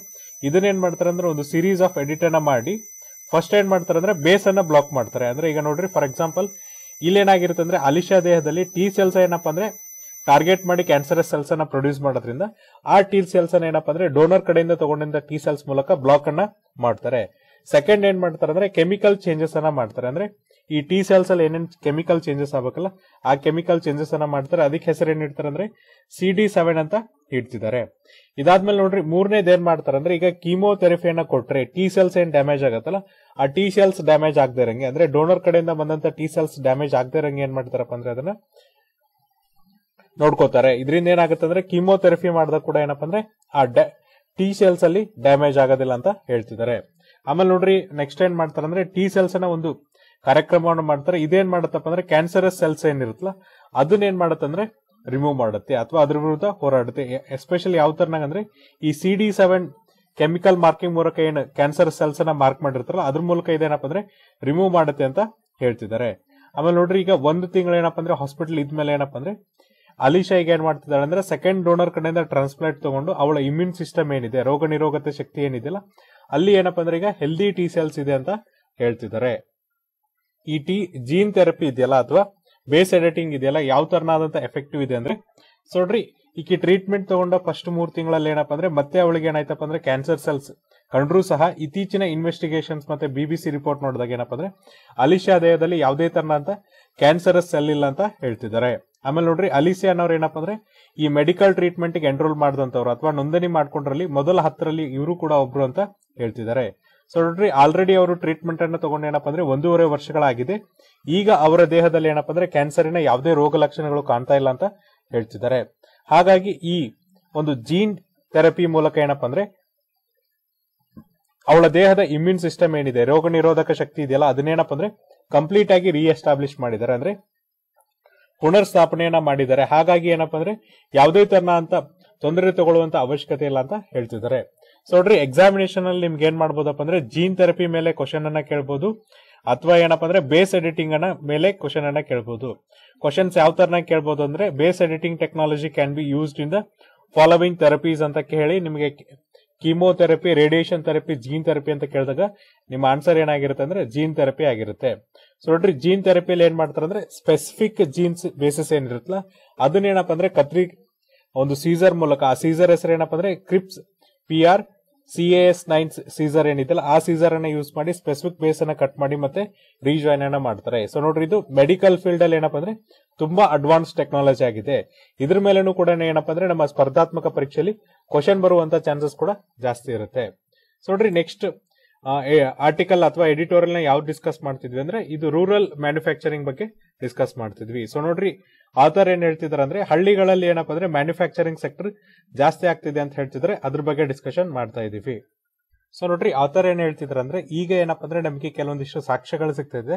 ಇದನ್ನೇನ್ ಮಾಡ್ತಾರೆ ಅಂದ್ರೆ ಒಂದು ಸೀರೀಸ್ ಆಫ್ ಎಡಿಟ್ ಅನ್ನ ಮಾಡಿ ಫಸ್ಟ್ ಏನ್ ಮಾಡ್ತಾರೆ ಅಂದ್ರೆ ಬೇಸ್ ಅನ್ನ ಬ್ಲಾಕ್ ಮಾಡ್ತಾರೆ ಅಂದ್ರೆ ಈಗ ನೋಡ್ರಿ ಫಾರ್ ಎಕ್ಸಾಂಪಲ್ ಏನಾಗಿರುತ್ತೆ ಅಂದ್ರೆ ಅಲಿಶಾ ದೇಹದಲ್ಲಿ ಟಿ ಸೆಲ್ಸ್ ಏನಪ್ಪಾ ಅಂದ್ರೆ ಟಾರ್ಗೆಟ್ ಮಾಡಿ ಕ್ಯಾನ್ಸರ್ ಸೆಲ್ಸ್ ಅನ್ನ ಪ್ರೊಡ್ಯೂಸ್ ಮಾಡೋದ್ರಿಂದ ಆ ಟಿ ಸೆಲ್ಸ್ ಅನ್ನ ಏನಪ್ಪಾ ಅಂದ್ರೆ ಡೋನರ್ ಕಡೆಯಿಂದ ತಗೊಂಡಿದ್ದ ಟಿ ಸೆಲ್ಸ್ ಮೂಲಕ ಬ್ಲಾಕ್ ಅನ್ನ ಮಾಡ್ತಾರೆ ಸೆಕೆಂಡ್ ಏನ್ ಮಾಡ್ತಾರೆ ಅಂದ್ರೆ ಕೆಮಿಕಲ್ ಚೇಂಜಸ್ ಅನ್ನ ಮಾಡ್ತಾರೆ ಅಂದ್ರೆ ಈ ಟಿ ಸೆಲ್ಸ್ ಅಲ್ಲಿ ಏನೇನು ಕೆಮಿಕಲ್ ಚೇಂಜಸ್ ಆಗಬೇಕಲ್ಲ ಆ ಕೆಮಿಕಲ್ ಚೇಂಜಸ್ ಅನ್ನ ಮಾಡ್ತಾರೆ ಅದಕ್ಕೆ ಹೆಸರು ಏನ್ ಇಡ್ತಾರೆ ಅಂದ್ರೆ ಸಿ ಡಿ ಸೆವೆನ್ ಅಂತ ಇಡ್ತಿದ್ದಾರೆ ಇದಾದ್ಮೇಲೆ ನೋಡ್ರಿ ಮೂರನೇದು ಏನ್ ಮಾಡ್ತಾರೆ ಅಂದ್ರೆ ಈಗ ಕೀಮೋಥೆರಪಿಯನ್ನ ಕೊಟ್ರೆ ಟಿ ಸೆಲ್ಸ್ ಏನ್ ಡ್ಯಾಮೇಜ್ ಆಗತ್ತಲ್ಲ ಆ ಟಿ ಸೆಲ್ಸ್ ಡ್ಯಾಮೇಜ್ ಆಗದೆ ಇರಂಗೆ ಅಂದ್ರೆ ಡೋನರ್ ಕಡೆಯಿಂದ ಬಂದಂತ ಟಿ ಸೆಲ್ಸ್ ಡ್ಯಾಮೇಜ್ ಆಗದೆ ಇರಂಗೆ ಏನ್ ಮಾಡ್ತಾರಪ್ಪ ಅಂದ್ರೆ ಅದನ್ನ ನೋಡ್ಕೋತಾರೆ ಇದರಿಂದ ಏನಾಗುತ್ತೆ ಅಂದ್ರೆ ಕೀಮೋಥೆರಪಿ ಮಾಡಿದಾಗ ಕೂಡ ಏನಪ್ಪಾ ಅಂದ್ರೆ ಆ ಟಿ ಸೆಲ್ಸ್ ಅಲ್ಲಿ ಡ್ಯಾಮೇಜ್ ಆಗೋದಿಲ್ಲ ಅಂತ ಹೇಳ್ತಿದ್ದಾರೆ ಆಮೇಲೆ ನೋಡ್ರಿ ನೆಕ್ಸ್ಟ್ ಏನ್ ಮಾಡ್ತಾರೆ ಅಂದ್ರೆ ಟಿ ಸೆಲ್ಸ್ ಅನ್ನ ಒಂದು ಕಾರ್ಯಕ್ರಮವನ್ನು ಮಾಡ್ತಾರೆ ಇದೇನ್ ಮಾಡತ್ತಪ್ಪ ಅಂದ್ರೆ ಕ್ಯಾನ್ಸರಸ್ ಸೆಲ್ಸ್ ಏನಿರುತ್ತಲ್ಲ ಅದನ್ನ ಏನ್ ಅಂದ್ರೆ ರಿಮೂವ್ ಮಾಡುತ್ತೆ ಅಥವಾ ಅದ್ರ ವಿರುದ್ಧ ಹೋರಾಡುತ್ತೆ ಎಸ್ಪೆಷಲಿ ಯಾವ ತರನಾಗ ಅಂದ್ರೆ ಈ C D seven chemical marking ಮೂಲಕ ಏನ್ ಕ್ಯಾನ್ಸರ್ ಸೆಲ್ಸ್ ಅನ್ನ ಮಾರ್ಕ್ ಮಾಡಿರ್ತಾರಲ್ಲ ಅದ್ರ ಮೂಲಕ ಇದೇನಪ್ಪ ಅಂದ್ರೆ ರಿಮೂವ್ ಮಾಡುತ್ತೆ ಅಂತ ಹೇಳ್ತಿದ್ದಾರೆ ಆಮೇಲೆ ನೋಡ್ರಿ ಈಗ ಒಂದು ತಿಂಗಳು ಏನಪ್ಪ ಅಂದ್ರೆ ಹಾಸ್ಪಿಟಲ್ ಇದ್ಮೇಲೆ ಏನಪ್ಪ ಅಂದ್ರೆ ಅಲಿಶಾ ಈಗ ಏನ್ ಮಾಡ್ತಿದ್ದಾಳೆ ಅಂದ್ರೆ ಸೆಕೆಂಡ್ ಡೋನರ್ ಕಡೆಯಿಂದ ಟ್ರಾನ್ಸ್ಪ್ಲಾಂಟ್ ತಗೊಂಡು ಅವಳ ಇಮ್ಯೂನ್ ಸಿಸ್ಟಮ್ ಏನಿದೆ ರೋಗ ನಿರೋಗತೆ ಶಕ್ತಿ ಏನಿದೆಯಲ್ಲ ಅಲ್ಲಿ ಏನಪ್ಪ ಅಂದ್ರೆ ಈಗ ಹೆಲ್ದಿ ಟಿ ಸೆಲ್ಸ್ ಇದೆ ಅಂತ ಹೇಳ್ತಿದ್ದಾರೆ ಇ ಟಿ ಜೀನ್ ಥೆರಪಿ ಇದೆಯಲ್ಲ ಅಥವಾ ಬೇಸ್ ಎಡಿಟಿಂಗ್ ಇದೆಯಲ್ಲ ಯಾವ ತರನಾದಂತ ಎಫೆಕ್ಟಿವ್ ಇದೆ ಅಂದ್ರೆ ಸೊ ನೋಡ್ರಿ ಈಕಿ ಟ್ರೀಟ್ಮೆಂಟ್ ತಗೊಂಡ ಫಸ್ಟ್ ಮೂರ್ ತಿಂಗಳಲ್ಲಿ ಏನಪ್ಪ ಅಂದ್ರೆ ಮತ್ತೆ ಅವಳಿಗೆ ಏನಾಯ್ತಪ್ಪ ಅಂದ್ರೆ ಕ್ಯಾನ್ಸರ್ ಸೆಲ್ಸ್ ಕಂಡ್ರೂ ಸಹ ಇತ್ತೀಚಿನ ಇನ್ವೆಸ್ಟಿಗೇಷನ್ಸ್ ಮತ್ತೆ ಬಿ ಸಿ ರಿಪೋರ್ಟ್ ನೋಡಿದಾಗ ಏನಪ್ಪ ಅಂದ್ರೆ ಅಲಿಶಾ ದೇಹದಲ್ಲಿ ಯಾವುದೇ ತರನಾದಂತ ಕ್ಯಾನ್ಸರಸ್ ಸೆಲ್ ಇಲ್ಲ ಅಂತ ಹೇಳ್ತಿದ್ದಾರೆ ಆಮೇಲೆ ನೋಡ್ರಿ ಅಲಿಸಿಯಾ ಅನ್ನೋರು ಏನಪ್ಪ ಅಂದ್ರೆ ಈ ಮೆಡಿಕಲ್ ಟ್ರೀಟ್ಮೆಂಟ್ ಗೆ ಎನ್ರೋಲ್ ಮಾಡಿದಂತವ್ರು ಅಥವಾ ನೋಂದಣಿ ಮಾಡ್ಕೊಂಡ್ರಲ್ಲಿ ಮೊದಲ ಹತ್ತರಲ್ಲಿ ಇವರು ಕೂಡ ಒಬ್ರು ಅಂತ ಹೇಳ್ತಿದ್ದಾರೆ ಸೊ ನೋಡ್ರಿ ಆಲ್ರೆಡಿ ಅವರು ಟ್ರೀಟ್ಮೆಂಟ್ ಅನ್ನು ತಗೊಂಡು ಏನಪ್ಪ ಅಂದ್ರೆ ಒಂದೂವರೆ ವರ್ಷಗಳಾಗಿದೆ ಈಗ ಅವರ ದೇಹದಲ್ಲಿ ಏನಪ್ಪ ಅಂದ್ರೆ ಕ್ಯಾನ್ಸರಿನ ಯಾವುದೇ ರೋಗ ಲಕ್ಷಣಗಳು ಕಾಣ್ತಾ ಇಲ್ಲ ಅಂತ ಹೇಳ್ತಿದ್ದಾರೆ ಹಾಗಾಗಿ ಈ ಒಂದು ಜೀನ್ ಥೆರಪಿ ಮೂಲಕ ಏನಪ್ಪ ಅಂದ್ರೆ ಅವಳ ದೇಹದ ಇಮ್ಯೂನ್ ಸಿಸ್ಟಮ್ ಏನಿದೆ ರೋಗ ನಿರೋಧಕ ಶಕ್ತಿ ಇದೆಯಲ್ಲ ಅದನ್ನೇನಪ್ಪ ಅಂದ್ರೆ ಕಂಪ್ಲೀಟ್ ಆಗಿ ರೀಎಸ್ಟಾಬ್ಲಿಷ್ ಮಾಡಿದ್ದಾರೆ ಅಂದ್ರೆ ಪುನರ್ ಸ್ಥಾಪನೆಯನ್ನ ಮಾಡಿದ್ದಾರೆ ಹಾಗಾಗಿ ಏನಪ್ಪ ಅಂದ್ರೆ ಯಾವುದೇ ತರನ ಅಂತ ತೊಂದರೆ ತಗೊಳ್ಳುವಂತ ಅವಶ್ಯಕತೆ ಇಲ್ಲ ಅಂತ ಹೇಳ್ತಿದ್ದಾರೆ ಸೊ ನೋಡ್ರಿ ಎಕ್ಸಾಮಿನೇಷನ್ ಅಲ್ಲಿ ನಿಮ್ಗೆ ಏನ್ ಮಾಡ್ಬೋದಪ್ಪ ಅಂದ್ರೆ ಜೀನ್ ಥೆರಪಿ ಮೇಲೆ ಕ್ವಶನ್ ಅನ್ನ ಕೇಳ್ಬೋದು ಅಥವಾ ಏನಪ್ಪ ಅಂದ್ರೆ ಬೇಸ್ ಎಡಿಟಿಂಗ್ ಅನ್ನ ಮೇಲೆ ಕ್ವಶನ್ ಅನ್ನ ಕೇಳ್ಬೋದು ಕ್ವಶನ್ಸ್ ಯಾವ ತರನ ಕೇಳ್ಬೋದು ಅಂದ್ರೆ base editing technology can be used in the following therapies ಅಂತ ಕೇಳಿ ನಿಮಗೆ chemotherapy radiation therapy gene therapy ಅಂತ ಕೇಳಿದಾಗ ನಿಮ್ಮ ಆನ್ಸರ್ ಏನಾಗಿರುತ್ತೆ ಅಂದ್ರೆ ಜೀನ್ ಥೆರಪಿ ಆಗಿರುತ್ತೆ ಸೊ ನೋಡ್ರಿ ಜೀನ್ ಥೆರಪಿಯಲ್ಲಿ ಏನ್ ಮಾಡ್ತಾರೆ ಅಂದ್ರೆ ಸ್ಪೆಸಿಫಿಕ್ ಜೀನ್ಸ್ ಬೇಸಸ್ ಏನಿರುತ್ತಲ್ಲ ಅದನ್ನ ಏನಪ್ಪ ಅಂದ್ರೆ ಕತ್ರಿ ಒಂದು ಸೀಸರ್ ಮೂಲಕ ಆ ಸೀಸರ್ ಹೆಸರು ಏನಪ್ಪ ಅಂದ್ರೆ P R C A S nine scissor ಏನಿದೆಯಲ್ಲ ಆ ಸೀಸರ್ ಅನ್ನ ಯೂಸ್ ಮಾಡಿ ಸ್ಪೆಸಿಫಿಕ್ ಬೇಸ್ ಅನ್ನ ಕಟ್ ಮಾಡಿ ಮತ್ತೆ ರೀಜಾಯ್ನ್ ಅನ್ನ ಮಾಡ್ತಾರೆ ಸೊ ನೋಡ್ರಿ ಇದು ಮೆಡಿಕಲ್ ಫೀಲ್ಡ್ ಅಲ್ಲಿ ಏನಪ್ಪಾ ಅಂದ್ರೆ ತುಂಬಾ ಅಡ್ವಾನ್ಸ್ ಟೆಕ್ನಾಲಜಿ ಆಗಿದೆ ಇದ್ರ ಮೇಲೂ ಕೂಡ ಏನಪ್ಪಾ ಅಂದ್ರೆ ನಮ್ಮ ಸ್ಪರ್ಧಾತ್ಮಕ ಪರೀಕ್ಷೆಯಲ್ಲಿ ಕ್ವಶನ್ ಬರುವಂತ ಚಾನ್ಸಸ್ ಕೂಡ ಜಾಸ್ತಿ ಇರುತ್ತೆ ಸೊ ನೋಡ್ರಿ ನೆಕ್ಸ್ಟ್ ಆರ್ಟಿಕಲ್ ಅಥವಾ ಎಡಿಟೋರಿಯಲ್ ನ ಯಾವ್ ಡಿಸ್ಕಸ್ ಮಾಡ್ತಿದ್ವಿ ಅಂದ್ರೆ ಇದು ರೂರಲ್ ಮ್ಯಾನುಫ್ಯಾಕ್ಚರಿಂಗ್ ಬಗ್ಗೆ ಡಿಸ್ಕಸ್ ಮಾಡ್ತಿದ್ವಿ ಸೊ ನೋಡ್ರಿ ಆಥರ್ ಏನ್ ಹೇಳ್ತಿದಾರೆ ಅಂದ್ರೆ ಹಳ್ಳಿಗಳಲ್ಲಿ ಏನಪ್ಪ ಅಂದ್ರೆ ಮ್ಯಾನುಫ್ಯಾಕ್ಚರಿಂಗ್ ಸೆಕ್ಟರ್ ಜಾಸ್ತಿ ಆಗ್ತಿದೆ ಅಂತ ಹೇಳ್ತಿದ್ರೆ ಅದ್ರ ಬಗ್ಗೆ ಡಿಸ್ಕಷನ್ ಮಾಡ್ತಾ ಇದೀವಿ ಸೊ ನೋಡ್ರಿ ಆಥರ್ ಏನ್ ಹೇಳ್ತಿದ್ರ ಅಂದ್ರೆ ಈಗ ಏನಪ್ಪ ಅಂದ್ರೆ ನಮಗೆ ಕೆಲವೊಂದಿಷ್ಟು ಸಾಕ್ಷ್ಯಗಳು ಸಿಗ್ತಿದೆ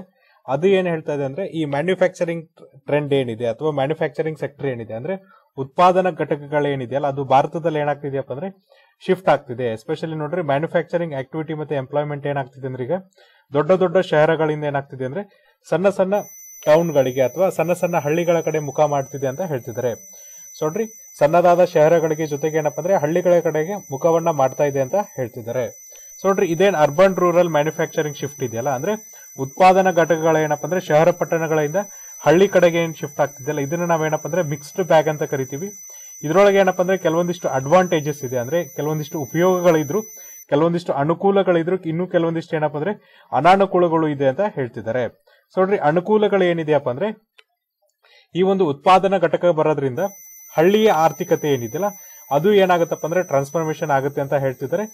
ಅದು ಏನ್ ಹೇಳ್ತಾ ಇದೆ ಅಂದ್ರೆ ಈ ಮ್ಯಾನುಫ್ಯಾಕ್ಚರಿಂಗ್ ಟ್ರೆಂಡ್ ಏನಿದೆ ಅಥವಾ ಮ್ಯಾನುಫ್ಯಾಕ್ಚರಿಂಗ್ ಸೆಕ್ಟರ್ ಏನಿದೆ ಅಂದ್ರೆ ಉತ್ಪಾದನಾ ಘಟಕಗಳೇನಿದೆಯಲ್ಲ ಅದು ಭಾರತದಲ್ಲಿ ಏನಾಗ್ತಿದೆಯಪ್ಪ ಅಂದ್ರೆ ಶಿಫ್ಟ್ ಆಗ್ತಿದೆ ಎಸ್ಪೆಷಲಿ ನೋಡ್ರಿ ಮ್ಯಾನುಫ್ಯಾಕ್ಚರಿಂಗ್ ಆಕ್ಟಿವಿಟಿ ಮತ್ತೆ ಎಂಪ್ಲಾಯ್ಮೆಂಟ್ ಏನಾಗ್ತಿದೆ ಅಂದ್ರೆ ಈಗ ದೊಡ್ಡ ದೊಡ್ಡ ಶಹರಗಳಿಂದ ಏನಾಗ್ತಿದೆ ಅಂದ್ರೆ ಸಣ್ಣ ಸಣ್ಣ ಟೌನ್ಗಳಿಗೆ ಅಥವಾ ಸಣ್ಣ ಸಣ್ಣ ಹಳ್ಳಿಗಳ ಕಡೆ ಮುಖ ಮಾಡ್ತಿದೆ ಅಂತ ಹೇಳ್ತಿದ್ದಾರೆ ನೋಡ್ರಿ ಸಣ್ಣದಾದ ಶಹರಗಳಿಗೆ ಜೊತೆಗೆ ಏನಪ್ಪ ಅಂದ್ರೆ ಹಳ್ಳಿಗಳ ಕಡೆಗೆ ಮುಖವನ್ನ ಮಾಡ್ತಾ ಇದೆ ಅಂತ ಹೇಳ್ತಿದ್ದಾರೆ ನೋಡ್ರಿ ಇದೇನ್ ಅರ್ಬನ್ ರೂರಲ್ ಮ್ಯಾನುಫ್ಯಾಕ್ಚರಿಂಗ್ ಶಿಫ್ಟ್ ಇದೆಯಲ್ಲ ಅಂದ್ರೆ ಉತ್ಪಾದನಾ ಘಟಕಗಳ ಏನಪ್ಪ ಅಂದ್ರೆ ಶಹರ ಪಟ್ಟಣಗಳಿಂದ ಹಳ್ಳಿ ಕಡೆಗೆ ಏನ್ ಶಿಫ್ಟ್ ಆಗ್ತಿದ್ದಲ್ಲ ಇದನ್ನ ನಾವೇನಪ್ಪ ಅಂದ್ರೆ ಮಿಕ್ಸ್ಡ್ ಬ್ಯಾಗ್ ಅಂತ ಕರಿತೀವಿ ಇದರೊಳಗೆ ಏನಪ್ಪ ಅಂದ್ರೆ ಕೆಲವೊಂದಿಷ್ಟು ಅಡ್ವಾಂಟೇಜಸ್ ಇದೆ ಅಂದ್ರೆ ಕೆಲವೊಂದಿಷ್ಟು ಉಪಯೋಗಗಳಿದ್ರು ಕೆಲವೊಂದಿಷ್ಟು ಅನುಕೂಲಗಳಿದ್ರು ಇನ್ನು ಕೆಲವೊಂದಿಷ್ಟು ಏನಪ್ಪ ಅಂದ್ರೆ ಅನಾನುಕೂಲಗಳು ಇದೆ ಅಂತ ಹೇಳ್ತಿದ್ದಾರೆ ಸೊ ನೋಡ್ರಿ ಅನುಕೂಲಗಳು ಏನಿದೆಯಪ್ಪ ಅಂದ್ರೆ ಈ ಒಂದು ಉತ್ಪಾದನಾ ಘಟಕ ಬರೋದ್ರಿಂದ ಹಳ್ಳಿಯ ಆರ್ಥಿಕತೆ ಏನಿದೆಯಲ್ಲ ಅದು ಏನಾಗುತ್ತಪ್ಪ ಅಂದ್ರೆ ಟ್ರಾನ್ಸ್ಫಾರ್ಮೇಶನ್ ಆಗುತ್ತೆ ಅಂತ ಹೇಳ್ತಿದ್ದಾರೆ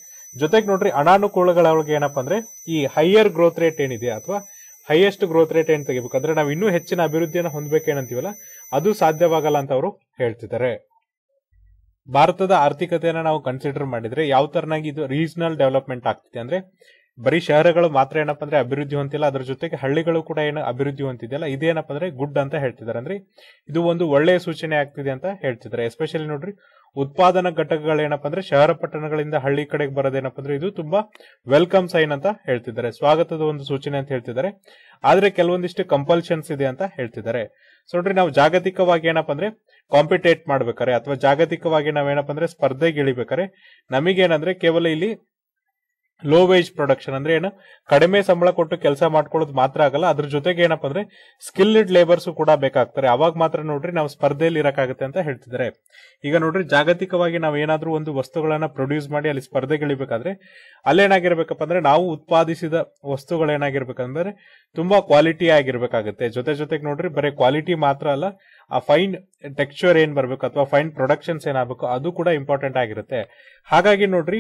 ಜೊತೆಗೆ ನೋಡ್ರಿ ಅನಾನುಕೂಲಗಳ ಒಳಗೆ ಏನಪ್ಪ ಅಂದ್ರೆ ಈ ಹೈಯರ್ ಗ್ರೋತ್ ರೇಟ್ ಏನಿದೆ ಅಥವಾ ಹೈಯೆಸ್ಟ್ ಗ್ರೋತ್ ರೇಟ್ ತೆಗಿಬೇಕು ಅಂದ್ರೆ ನಾವು ಇನ್ನೂ ಹೆಚ್ಚಿನ ಅಭಿವೃದ್ಧಿಯನ್ನು ಹೊಂದಬೇಕೇನಂತೀವಲ್ಲ ಅದು ಸಾಧ್ಯವಾಗಲ್ಲ ಅಂತ ಅವರು ಹೇಳ್ತಿದ್ದಾರೆ ಭಾರತದ ಆರ್ಥಿಕತೆಯನ್ನ ನಾವು ಕನ್ಸಿಡರ್ ಮಾಡಿದ್ರೆ ಯಾವ ತರನಾಗಿ ಇದು ರೀಜನಲ್ ಡೆವಲಪ್ಮೆಂಟ್ ಆಗ್ತಿದೆ ಅಂದ್ರೆ ಬರೀ ಶಹರಗಳು ಮಾತ್ರ ಏನಪ್ಪ ಅಂದ್ರೆ ಅಭಿವೃದ್ಧಿ ಹೊಂದಿಲ್ಲ ಅದರ ಜೊತೆಗೆ ಹಳ್ಳಿಗಳು ಕೂಡ ಏನು ಅಭಿವೃದ್ಧಿ ಹೊಂದಿದೆಯಲ್ಲ ಇದೇನಪ್ಪ ಅಂದ್ರೆ ಗುಡ್ ಅಂತ ಹೇಳ್ತಿದ್ದಾರೆ ಅಂದ್ರೆ ಇದು ಒಂದು ಒಳ್ಳೆಯ ಸೂಚನೆ ಆಗ್ತಿದೆ ಅಂತ ಹೇಳ್ತಿದ್ದಾರೆ ಎಸ್ಪೆಷಲಿ ನೋಡ್ರಿ ಉತ್ಪಾದನಾ ಘಟಕಗಳೇನಪ್ಪ ಅಂದ್ರೆ ಶಹರ ಪಟ್ಟಣಗಳಿಂದ ಹಳ್ಳಿ ಕಡೆಗೆ ಬರೋದೇನಪ್ಪ ಅಂದ್ರೆ ಇದು ತುಂಬಾ ವೆಲ್ಕಮ್ ಸೈನ್ ಅಂತ ಹೇಳ್ತಿದ್ದಾರೆ ಸ್ವಾಗತದ ಒಂದು ಸೂಚನೆ ಅಂತ ಹೇಳ್ತಿದ್ದಾರೆ ಆದ್ರೆ ಕೆಲವೊಂದಿಷ್ಟು ಕಂಪಲ್ಷನ್ಸ್ ಇದೆ ಅಂತ ಹೇಳ್ತಿದ್ದಾರೆ ಸೊ ನೋಡ್ರಿ ನಾವು ಜಾಗತಿಕವಾಗಿ ಏನಪ್ಪ ಅಂದ್ರೆ ಕಾಂಪಿಟೇಟ್ ಮಾಡ್ಬೇಕಾರೆ ಅಥವಾ ಜಾಗತಿಕವಾಗಿ ನಾವೇನಪ್ಪ ಅಂದ್ರೆ ಸ್ಪರ್ಧೆಗೆ ಇಳಿಬೇಕಾರೆ ನಮಗೇನಂದ್ರೆ ಕೇವಲ ಇಲ್ಲಿ ಲೋ ವೇಜ್ ಪ್ರೊಡಕ್ಷನ್ ಅಂದ್ರೆ ಏನು ಕಡಿಮೆ ಸಂಬಳ ಕೊಟ್ಟು ಕೆಲಸ ಮಾಡ್ಕೊಳ್ಳೋದು ಮಾತ್ರ ಆಗಲ್ಲ ಅದ್ರ ಜೊತೆಗೆ ಏನಪ್ಪಾ ಅಂದ್ರೆ ಸ್ಕಿಲ್ಡ್ ಲೇಬರ್ಸ್ ಕೂಡ ಬೇಕಾಗ್ತಾರೆ ಅವಾಗ ಮಾತ್ರ ನೋಡ್ರಿ ನಾವು ಸ್ಪರ್ಧೆಯಲ್ಲಿ ಇರಕಾಗುತ್ತೆ ಅಂತ ಹೇಳ್ತಿದ್ದಾರೆ ಈಗ ನೋಡ್ರಿ ಜಾಗತಿಕವಾಗಿ ನಾವು ಏನಾದ್ರೂ ಒಂದು ವಸ್ತುಗಳನ್ನ ಪ್ರೊಡ್ಯೂಸ್ ಮಾಡಿ ಅಲ್ಲಿ ಸ್ಪರ್ಧೆಗಳಿಬೇಕಾದ್ರೆ ಅಲ್ಲೇನಾಗಿರ್ಬೇಕಪ್ಪ ಅಂದ್ರೆ ನಾವು ಉತ್ಪಾದಿಸಿದ ವಸ್ತುಗಳೇನಾಗಿರ್ಬೇಕಂದ್ರೆ ತುಂಬಾ ಕ್ವಾಲಿಟಿ ಆಗಿರ್ಬೇಕಾಗುತ್ತೆ ಜೊತೆ ಜೊತೆಗೆ ನೋಡ್ರಿ ಬರೀ ಕ್ವಾಲಿಟಿ ಮಾತ್ರ ಅಲ್ಲ ಆ ಫೈನ್ ಟೆಕ್ಸ್ಚರ್ ಏನ್ ಬರಬೇಕು ಅಥವಾ ಫೈನ್ ಪ್ರೊಡಕ್ಷನ್ಸ್ ಏನಾಗಬೇಕು ಅದು ಕೂಡ ಇಂಪಾರ್ಟೆಂಟ್ ಆಗಿರುತ್ತೆ ಹಾಗಾಗಿ ನೋಡ್ರಿ